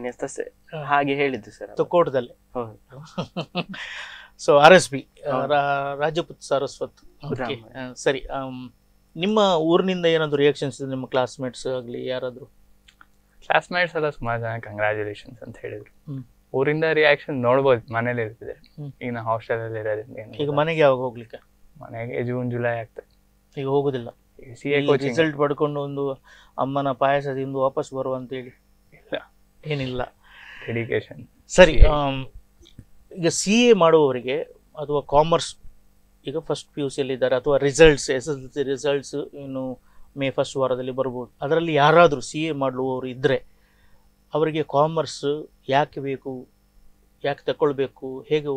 ನೀವು ತಸೆ ಹಾಗೆ ಹೇಳಿದ್ದು ಸರ್ ಚಕೋಡ್ದಲ್ಲೇ ಹೌದು so R S B Rajput Saraswat ಸರಿ ನಿಮ್ಮ ಊರಿನಿಂದ ಏನಾದರೂ ರಿಯಾಕ್ಷನ್ಸ್ ನಿಮ್ಮ ಕ್ಲಾಸ್ಮೇಟ್ಸ್ ಆಗಲಿ ಯಾರಾದರೂ ಕ್ಲಾಸ್ಮೇಟ್ಸ್ ಎಲ್ಲ ಸುಮಾರು ಜನ ಕಂಗ್ರ್ಯಾಚುಲೇಷನ್ಸ್ ಅಂತ ಹೇಳಿದ್ರು ಊರಿಂದ ರಿಯಾಕ್ಷನ್ ನೋಡ್ಬೋದು ಮನೇಲಿ ಇರ್ತದೆ ಈಗ ನಾವು ಹಾಸ್ಟೆಲಲ್ಲಿ ಇರೋದ್ರಿಂದ ಈಗ ಮನೆಗೆ ಯಾವಾಗ ಹೋಗ್ಲಿಕ್ಕೆ ಮನೆಗೆ ಜೂನ್ ಜುಲೈ ಆಗ್ತದೆ ಈಗ ಹೋಗೋದಿಲ್ಲ ಸಿ ಎ ಕೋಚಿಂಗ್ ರಿಸಲ್ಟ್ ಪಡ್ಕೊಂಡು ಒಂದು ಅಮ್ಮನ ಪಾಯಸ ತಿಂದು ವಾಪಸ್ ಅಂತ ಹೇಳಿ ಇಲ್ಲ ಏನಿಲ್ಲ ಡೆಡಿಕೇಶನ್ ಸರಿ ಈಗ ಸಿ ಎ ಮಾಡುವವರಿಗೆ ಅಥವಾ ಕಾಮರ್ಸ್ ಈಗ ಫಸ್ಟ್ ಪಿ ಯು ಸಿಯಲ್ಲಿದ್ದಾರೆ ಅಥವಾ results S S L C results ಇನ್ನು ಮೇ ಫಸ್ಟ್ ವಾರದಲ್ಲಿ ಬರ್ಬೋದು ಅದರಲ್ಲಿ ಯಾರಾದರೂ ಸಿ ಎ ಮಾಡುವವರು ಇದ್ದರೆ ಅವರಿಗೆ ಕಾಮರ್ಸ್ ಯಾಕೆ ಬೇಕು ಯಾಕೆ ತಗೊಳ್ಬೇಕು ಹೇಗೆ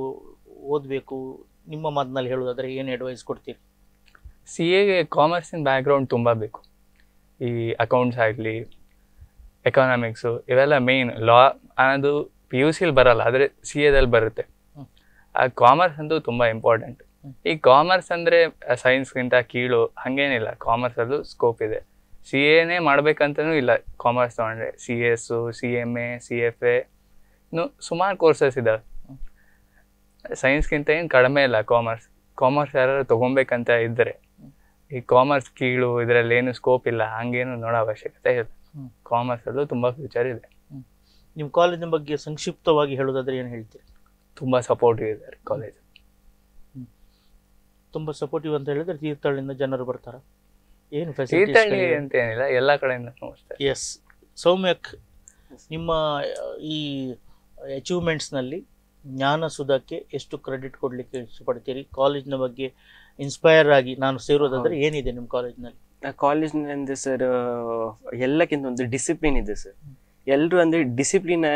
ಓದಬೇಕು ನಿಮ್ಮ ಮಾತಿನಲ್ಲಿ ಹೇಳೋದಾದರೆ ಏನು ಅಡ್ವೈಸ್ ಕೊಡ್ತೀರಿ ಸಿ ಎಗೆ ಕಾಮರ್ಸಿನ ಬ್ಯಾಕ್ಗ್ರೌಂಡ್ ತುಂಬ ಬೇಕು ಈ ಅಕೌಂಟ್ಸ್ ಆಗಲಿ ಎಕನಾಮಿಕ್ಸು ಇವೆಲ್ಲ ಮೇಯ್ನ್ ಲಾ ಅನ್ನೋದು ಪಿ ಯು ಸಿಲಿ ಬರಲ್ಲ ಆದರೆ ಸಿ ಎದಲ್ಲಿ ಬರುತ್ತೆ ಆ ಕಾಮರ್ಸ್ ಅಂತೂ ತುಂಬ ಇಂಪಾರ್ಟೆಂಟ್ ಈ ಕಾಮರ್ಸ್ ಅಂದ್ರೆ ಸೈನ್ಸ್ಗಿಂತ ಕೀಳು ಹಂಗೇನಿಲ್ಲ ಕಾಮರ್ಸ್ ಅಲ್ಲೂ ಸ್ಕೋಪ್ ಇದೆ ಸಿ ಎನೇ ಮಾಡ್ಬೇಕಂತನೂ ಇಲ್ಲ ಕಾಮರ್ಸ್ ತಗೊಂಡ್ರೆ C S C M A C F A ಇನ್ನು ಸುಮಾರು ಕೋರ್ಸಸ್ ಇದಾವೆ ಸೈನ್ಸ್ಗಿಂತ ಏನು ಕಡಿಮೆ ಇಲ್ಲ ಕಾಮರ್ಸ್ ಕಾಮರ್ಸ್ ಯಾರು ತೊಗೊಬೇಕಂತ ಇದ್ದರೆ ಈ ಕಾಮರ್ಸ್ ಕೀಳು ಇದರಲ್ಲಿ ಏನು ಸ್ಕೋಪ್ ಇಲ್ಲ ಹಂಗೇನು ನೋಡೋ ಅವಶ್ಯಕತೆ ಇಲ್ಲ ಅಲ್ಲೂ ತುಂಬಾ ಫ್ಯೂಚರ್ ಇದೆ ನಿಮ್ಮ ಕಾಲೇಜಿನ ಬಗ್ಗೆ ಸಂಕ್ಷಿಪ್ತವಾಗಿ ಹೇಳೋದಾದ್ರೆ ಏನು ಹೇಳ್ತೀರಿ ತುಂಬಾ ಸಪೋರ್ಟಿವ್ ಇದೆ ಕಾಲೇಜ್ ತುಂಬಾ ಸಪೋರ್ಟಿವ್ ಅಂತ ಹೇಳಿದ್ರೆ ತೀರ್ಥಹಳ್ಳಿಯಿಂದ ಜನರು ಬರ್ತಾರೆ ಏನು ಅಂತ ಏನಿಲ್ಲ ಎಲ್ಲ ಕಡೆಯಿಂದ ಎಸ್ ಸೌಮ್ಯಕ್ ನಿಮ್ಮ ಈ ನಲ್ಲಿ ಜ್ಞಾನ ಸುಧಕ್ಕೆ ಎಷ್ಟು ಕ್ರೆಡಿಟ್ ಕೊಡಲಿಕ್ಕೆ ಇಷ್ಟಪಡ್ತೀರಿ ನ ಬಗ್ಗೆ ಇನ್ಸ್ಪೈರ್ ಆಗಿ ನಾನು ಸೇರೋದಾದ್ರೆ ಏನಿದೆ ನಿಮ್ಮ ಕಾಲೇಜಿನಲ್ಲಿ ಕಾಲೇಜ್ನಂದ್ರೆ ಸರ್ ಎಲ್ಲಕ್ಕಿಂತ ಒಂದು ಡಿಸಿಪ್ಲಿನ್ ಇದೆ ಸರ್ ಎಲ್ಲರೂ ಅಂದರೆ ಡಿಸಿಪ್ಲಿನ್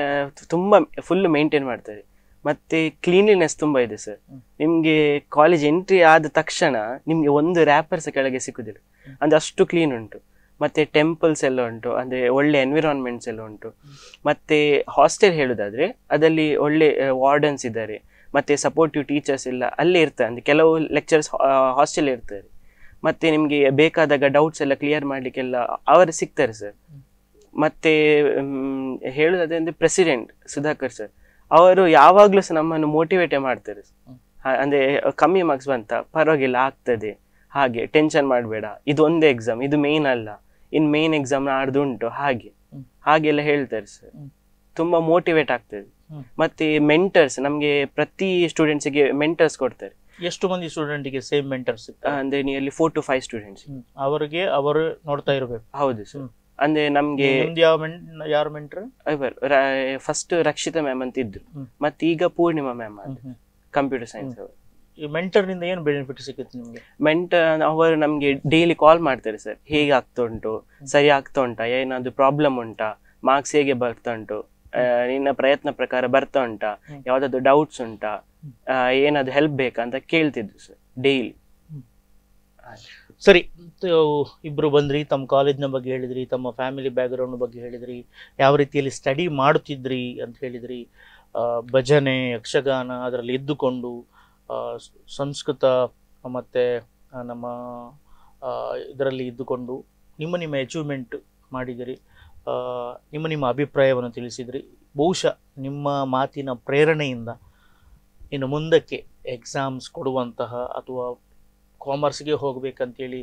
ತುಂಬ ಫುಲ್ ಮೇಂಟೈನ್ ಮಾಡ್ತಾರೆ ಮತ್ತೆ ಕ್ಲೀನ್ಲಿನೆಸ್ ತುಂಬಾ ಇದೆ ಸರ್ ನಿಮ್ಗೆ ಕಾಲೇಜ್ ಎಂಟ್ರಿ ಆದ ತಕ್ಷಣ ನಿಮ್ಗೆ ಒಂದು ರ್ಯಾಪರ್ಸ್ ಕೆಳಗೆ ಸಿಕ್ಕುದಿಲ್ಲ ಅಂದ್ರೆ ಅಷ್ಟು ಕ್ಲೀನ್ ಉಂಟು ಮತ್ತೆ ಟೆಂಪಲ್ಸ್ ಎಲ್ಲ ಉಂಟು ಅಂದ್ರೆ ಒಳ್ಳೆ ಎನ್ವಿರಾನ್ಮೆಂಟ್ಸ್ ಎಲ್ಲ ಉಂಟು ಮತ್ತೆ ಹಾಸ್ಟೆಲ್ ಹೇಳುದಾದ್ರೆ ಅದಲ್ಲಿ ಒಳ್ಳೆ ವಾರ್ಡನ್ಸ್ ಇದ್ದಾರೆ ಮತ್ತೆ ಸಪೋರ್ಟಿವ್ ಟೀಚರ್ಸ್ ಇಲ್ಲ ಅಲ್ಲೇ ಇರ್ತಾರೆ ಅಂದ್ರೆ ಕೆಲವು ಲೆಕ್ಚರ್ಸ್ ಹಾಸ್ಟೆಲ್ ಇರ್ತಾರೆ ಮತ್ತೆ ನಿಮಗೆ ಬೇಕಾದಾಗ ಡೌಟ್ಸ್ ಎಲ್ಲ ಕ್ಲಿಯರ್ ಮಾಡ್ಲಿಕ್ಕೆಲ್ಲ ಅವರು ಸಿಗ್ತಾರೆ ಸರ್ ಮತ್ತೆ ಹೇಳುದಾದ್ರೆ ಅಂದ್ರೆ ಪ್ರೆಸಿಡೆಂಟ್ ಸುಧಾಕರ್ ಸರ್ ಅವರು ಯಾವಾಗ್ಲೂ ಸಹ ನಮ್ಮನ್ನು ಮೋಟಿವೇಟೆ ಮಾಡ್ತಾರೆ ಅಂದ್ರೆ ಕಮ್ಮಿ ಮಾರ್ಕ್ಸ್ ಬಂತ ಪರವಾಗಿಲ್ಲ ಆಗ್ತದೆ ಹಾಗೆ ಟೆನ್ಷನ್ ಮಾಡಬೇಡ ಇದು ಒಂದೇ ಎಕ್ಸಾಮ್ ಇದು ಮೇನ್ ಅಲ್ಲ ಇನ್ ಮೇನ್ ಎಕ್ಸಾಮ್ ಆಡ್ದು ಉಂಟು ಹಾಗೆ ಹಾಗೆಲ್ಲ ಹೇಳ್ತಾರೆ ಸರ್ ತುಂಬಾ ಮೋಟಿವೇಟ್ ಆಗ್ತದೆ ಮತ್ತೆ ಮೆಂಟರ್ಸ್ ನಮಗೆ ಪ್ರತಿ ಗೆ ಮೆಂಟರ್ಸ್ ಕೊಡ್ತಾರೆ ಎಷ್ಟು ಮಂದಿ ಸ್ಟೂಡೆಂಟ್ ಗೆ ಸೇಮ್ ಮೆಂಟರ್ಸ್ ಅಂದ್ರೆ nearly four to five students ಅವರಿಗೆ ಅವರು ನೋಡ್ತಾ ಇರಬೇಕು ಹೌದು ಸರ್ ಅಂದ್ರೆ ನಮ್ಗೆ ಯಾರು ಫಸ್ಟ್ ರಕ್ಷಿತಾ ಮ್ಯಾಮ್ ಅಂತ ಇದ್ರು ಮತ್ತೆ ಈಗ ಪೂರ್ಣಿಮಾ ಮ್ಯಾಮ್ ಅಂತ ಕಂಪ್ಯೂಟರ್ ಸೈನ್ಸ್ ಅವರು ಮೆಂಟರ್ ನಿಂದ ಏನು ಬೆನಿಫಿಟ್ ಸಿಗುತ್ತೆ ನಿಮಗೆ ಮೆಂಟರ್ ಅವರು ನಮಗೆ ಡೈಲಿ ಕಾಲ್ ಮಾಡ್ತಾರೆ ಸರ್ ಹೇಗೆ ಆಗ್ತಾ ಉಂಟು ಸರಿ ಆಗ್ತಾ ಉಂಟಾ ಏನಾದ್ರೂ ಪ್ರಾಬ್ಲಮ್ ಉಂಟಾ ಮಾರ್ಕ್ಸ್ ಹೇಗೆ ಬರ್ತಾ ಉಂಟು ನಿನ್ನ ಪ್ರಯತ್ನ ಪ್ರಕಾರ ಬರ್ತಾ ಉಂಟಾ ಯಾವ್ದಾದ್ರು ಡೌಟ್ಸ್ ಉಂಟಾ ಏನಾದ್ರು ಹೆಲ್ಪ್ ಬೇಕಾ ಅಂತ ಕೇಳ್ತಿದ್ರು ಸರ್ ಡೈಲಿ ಸರಿ ಇವತ್ತು ಇಬ್ಬರು ಬಂದ್ರಿ ತಮ್ಮ ಕಾಲೇಜ್ನ ಬಗ್ಗೆ ಹೇಳಿದ್ರಿ ತಮ್ಮ ಫ್ಯಾಮಿಲಿ ಬ್ಯಾಕ್ಗ್ರೌಂಡ್ ಬಗ್ಗೆ ಹೇಳಿದ್ರಿ ಯಾವ ರೀತಿಯಲ್ಲಿ ಸ್ಟಡಿ ಮಾಡುತ್ತಿದ್ರಿ ಅಂತ ಹೇಳಿದ್ರಿ ಭಜನೆ ಯಕ್ಷಗಾನ ಅದರಲ್ಲಿ ಇದ್ದುಕೊಂಡು ಸಂಸ್ಕೃತ ಮತ್ತು ನಮ್ಮ ಇದರಲ್ಲಿ ಇದ್ದುಕೊಂಡು ನಿಮ್ಮ ನಿಮ್ಮ ಅಚೀವ್ಮೆಂಟ್ ಮಾಡಿದಿರಿ ನಿಮ್ಮ ನಿಮ್ಮ ಅಭಿಪ್ರಾಯವನ್ನು ತಿಳಿಸಿದ್ರಿ ಬಹುಶಃ ನಿಮ್ಮ ಮಾತಿನ ಪ್ರೇರಣೆಯಿಂದ ಇನ್ನು ಮುಂದಕ್ಕೆ ಎಕ್ಸಾಮ್ಸ್ ಕೊಡುವಂತಹ ಅಥವಾ ಕಾಮರ್ಸ್ಗೆ ಹೋಗಬೇಕಂತೇಳಿ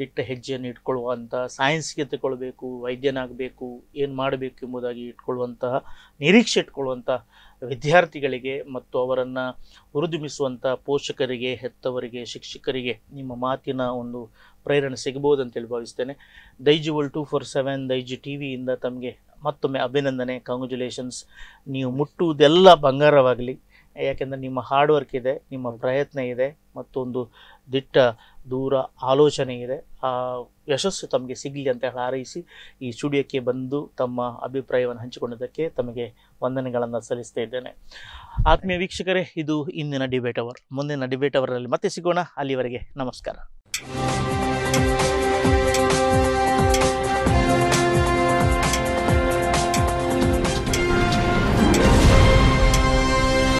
ದಿಟ್ಟ ಹೆಜ್ಜೆಯನ್ನು ಇಟ್ಕೊಳ್ಳುವಂಥ ಸೈನ್ಸ್ಗೆ ತಗೊಳ್ಬೇಕು ವೈದ್ಯನಾಗಬೇಕು ಏನು ಮಾಡಬೇಕು ಎಂಬುದಾಗಿ ಇಟ್ಕೊಳ್ಳುವಂತಹ ನಿರೀಕ್ಷೆ ಇಟ್ಕೊಳ್ಳುವಂಥ ವಿದ್ಯಾರ್ಥಿಗಳಿಗೆ ಮತ್ತು ಅವರನ್ನು ಹುರಿದುಂಬಿಸುವಂಥ ಪೋಷಕರಿಗೆ ಹೆತ್ತವರಿಗೆ ಶಿಕ್ಷಕರಿಗೆ ನಿಮ್ಮ ಮಾತಿನ ಒಂದು ಪ್ರೇರಣೆ ಸಿಗಬಹುದು ಅಂತೇಳಿ ಭಾವಿಸ್ತೇನೆ Daijiworld two four seven Daiji T ವಿಯಿಂದ ತಮಗೆ ಮತ್ತೊಮ್ಮೆ ಅಭಿನಂದನೆ ಕಾಂಗ್ರ್ಯಾಚುಲೇಷನ್ಸ್ ನೀವು ಮುಟ್ಟುವುದೆಲ್ಲ ಬಂಗಾರವಾಗಲಿ ಯಾಕೆಂದರೆ ನಿಮ್ಮ ಹಾರ್ಡ್ ವರ್ಕ್ ಇದೆ ನಿಮ್ಮ ಪ್ರಯತ್ನ ಇದೆ ಮತ್ತೊಂದು ದಿಟ್ಟ ದೂರ ಆಲೋಚನೆ ಇದೆ ಆ ಯಶಸ್ಸು ತಮಗೆ ಸಿಗಲಿ ಅಂತ ಹೇಳಿ ಹಾರೈಸಿ ಈ ಸ್ಟುಡಿಯೋಕ್ಕೆ ಬಂದು ತಮ್ಮ ಅಭಿಪ್ರಾಯವನ್ನು ಹಂಚಿಕೊಂಡಿದ್ದಕ್ಕೆ ತಮಗೆ ವಂದನೆಗಳನ್ನು ಸಲ್ಲಿಸ್ತಾ ಇದ್ದೇನೆ ಆತ್ಮೀಯ ವೀಕ್ಷಕರೇ ಇದು ಇಂದಿನ ಡಿಬೇಟ್ ಅವರ್ ಮುಂದಿನ ಡಿಬೇಟ್ ಅವರಲ್ಲಿ ಮತ್ತೆ ಸಿಗೋಣ ಅಲ್ಲಿವರೆಗೆ ನಮಸ್ಕಾರ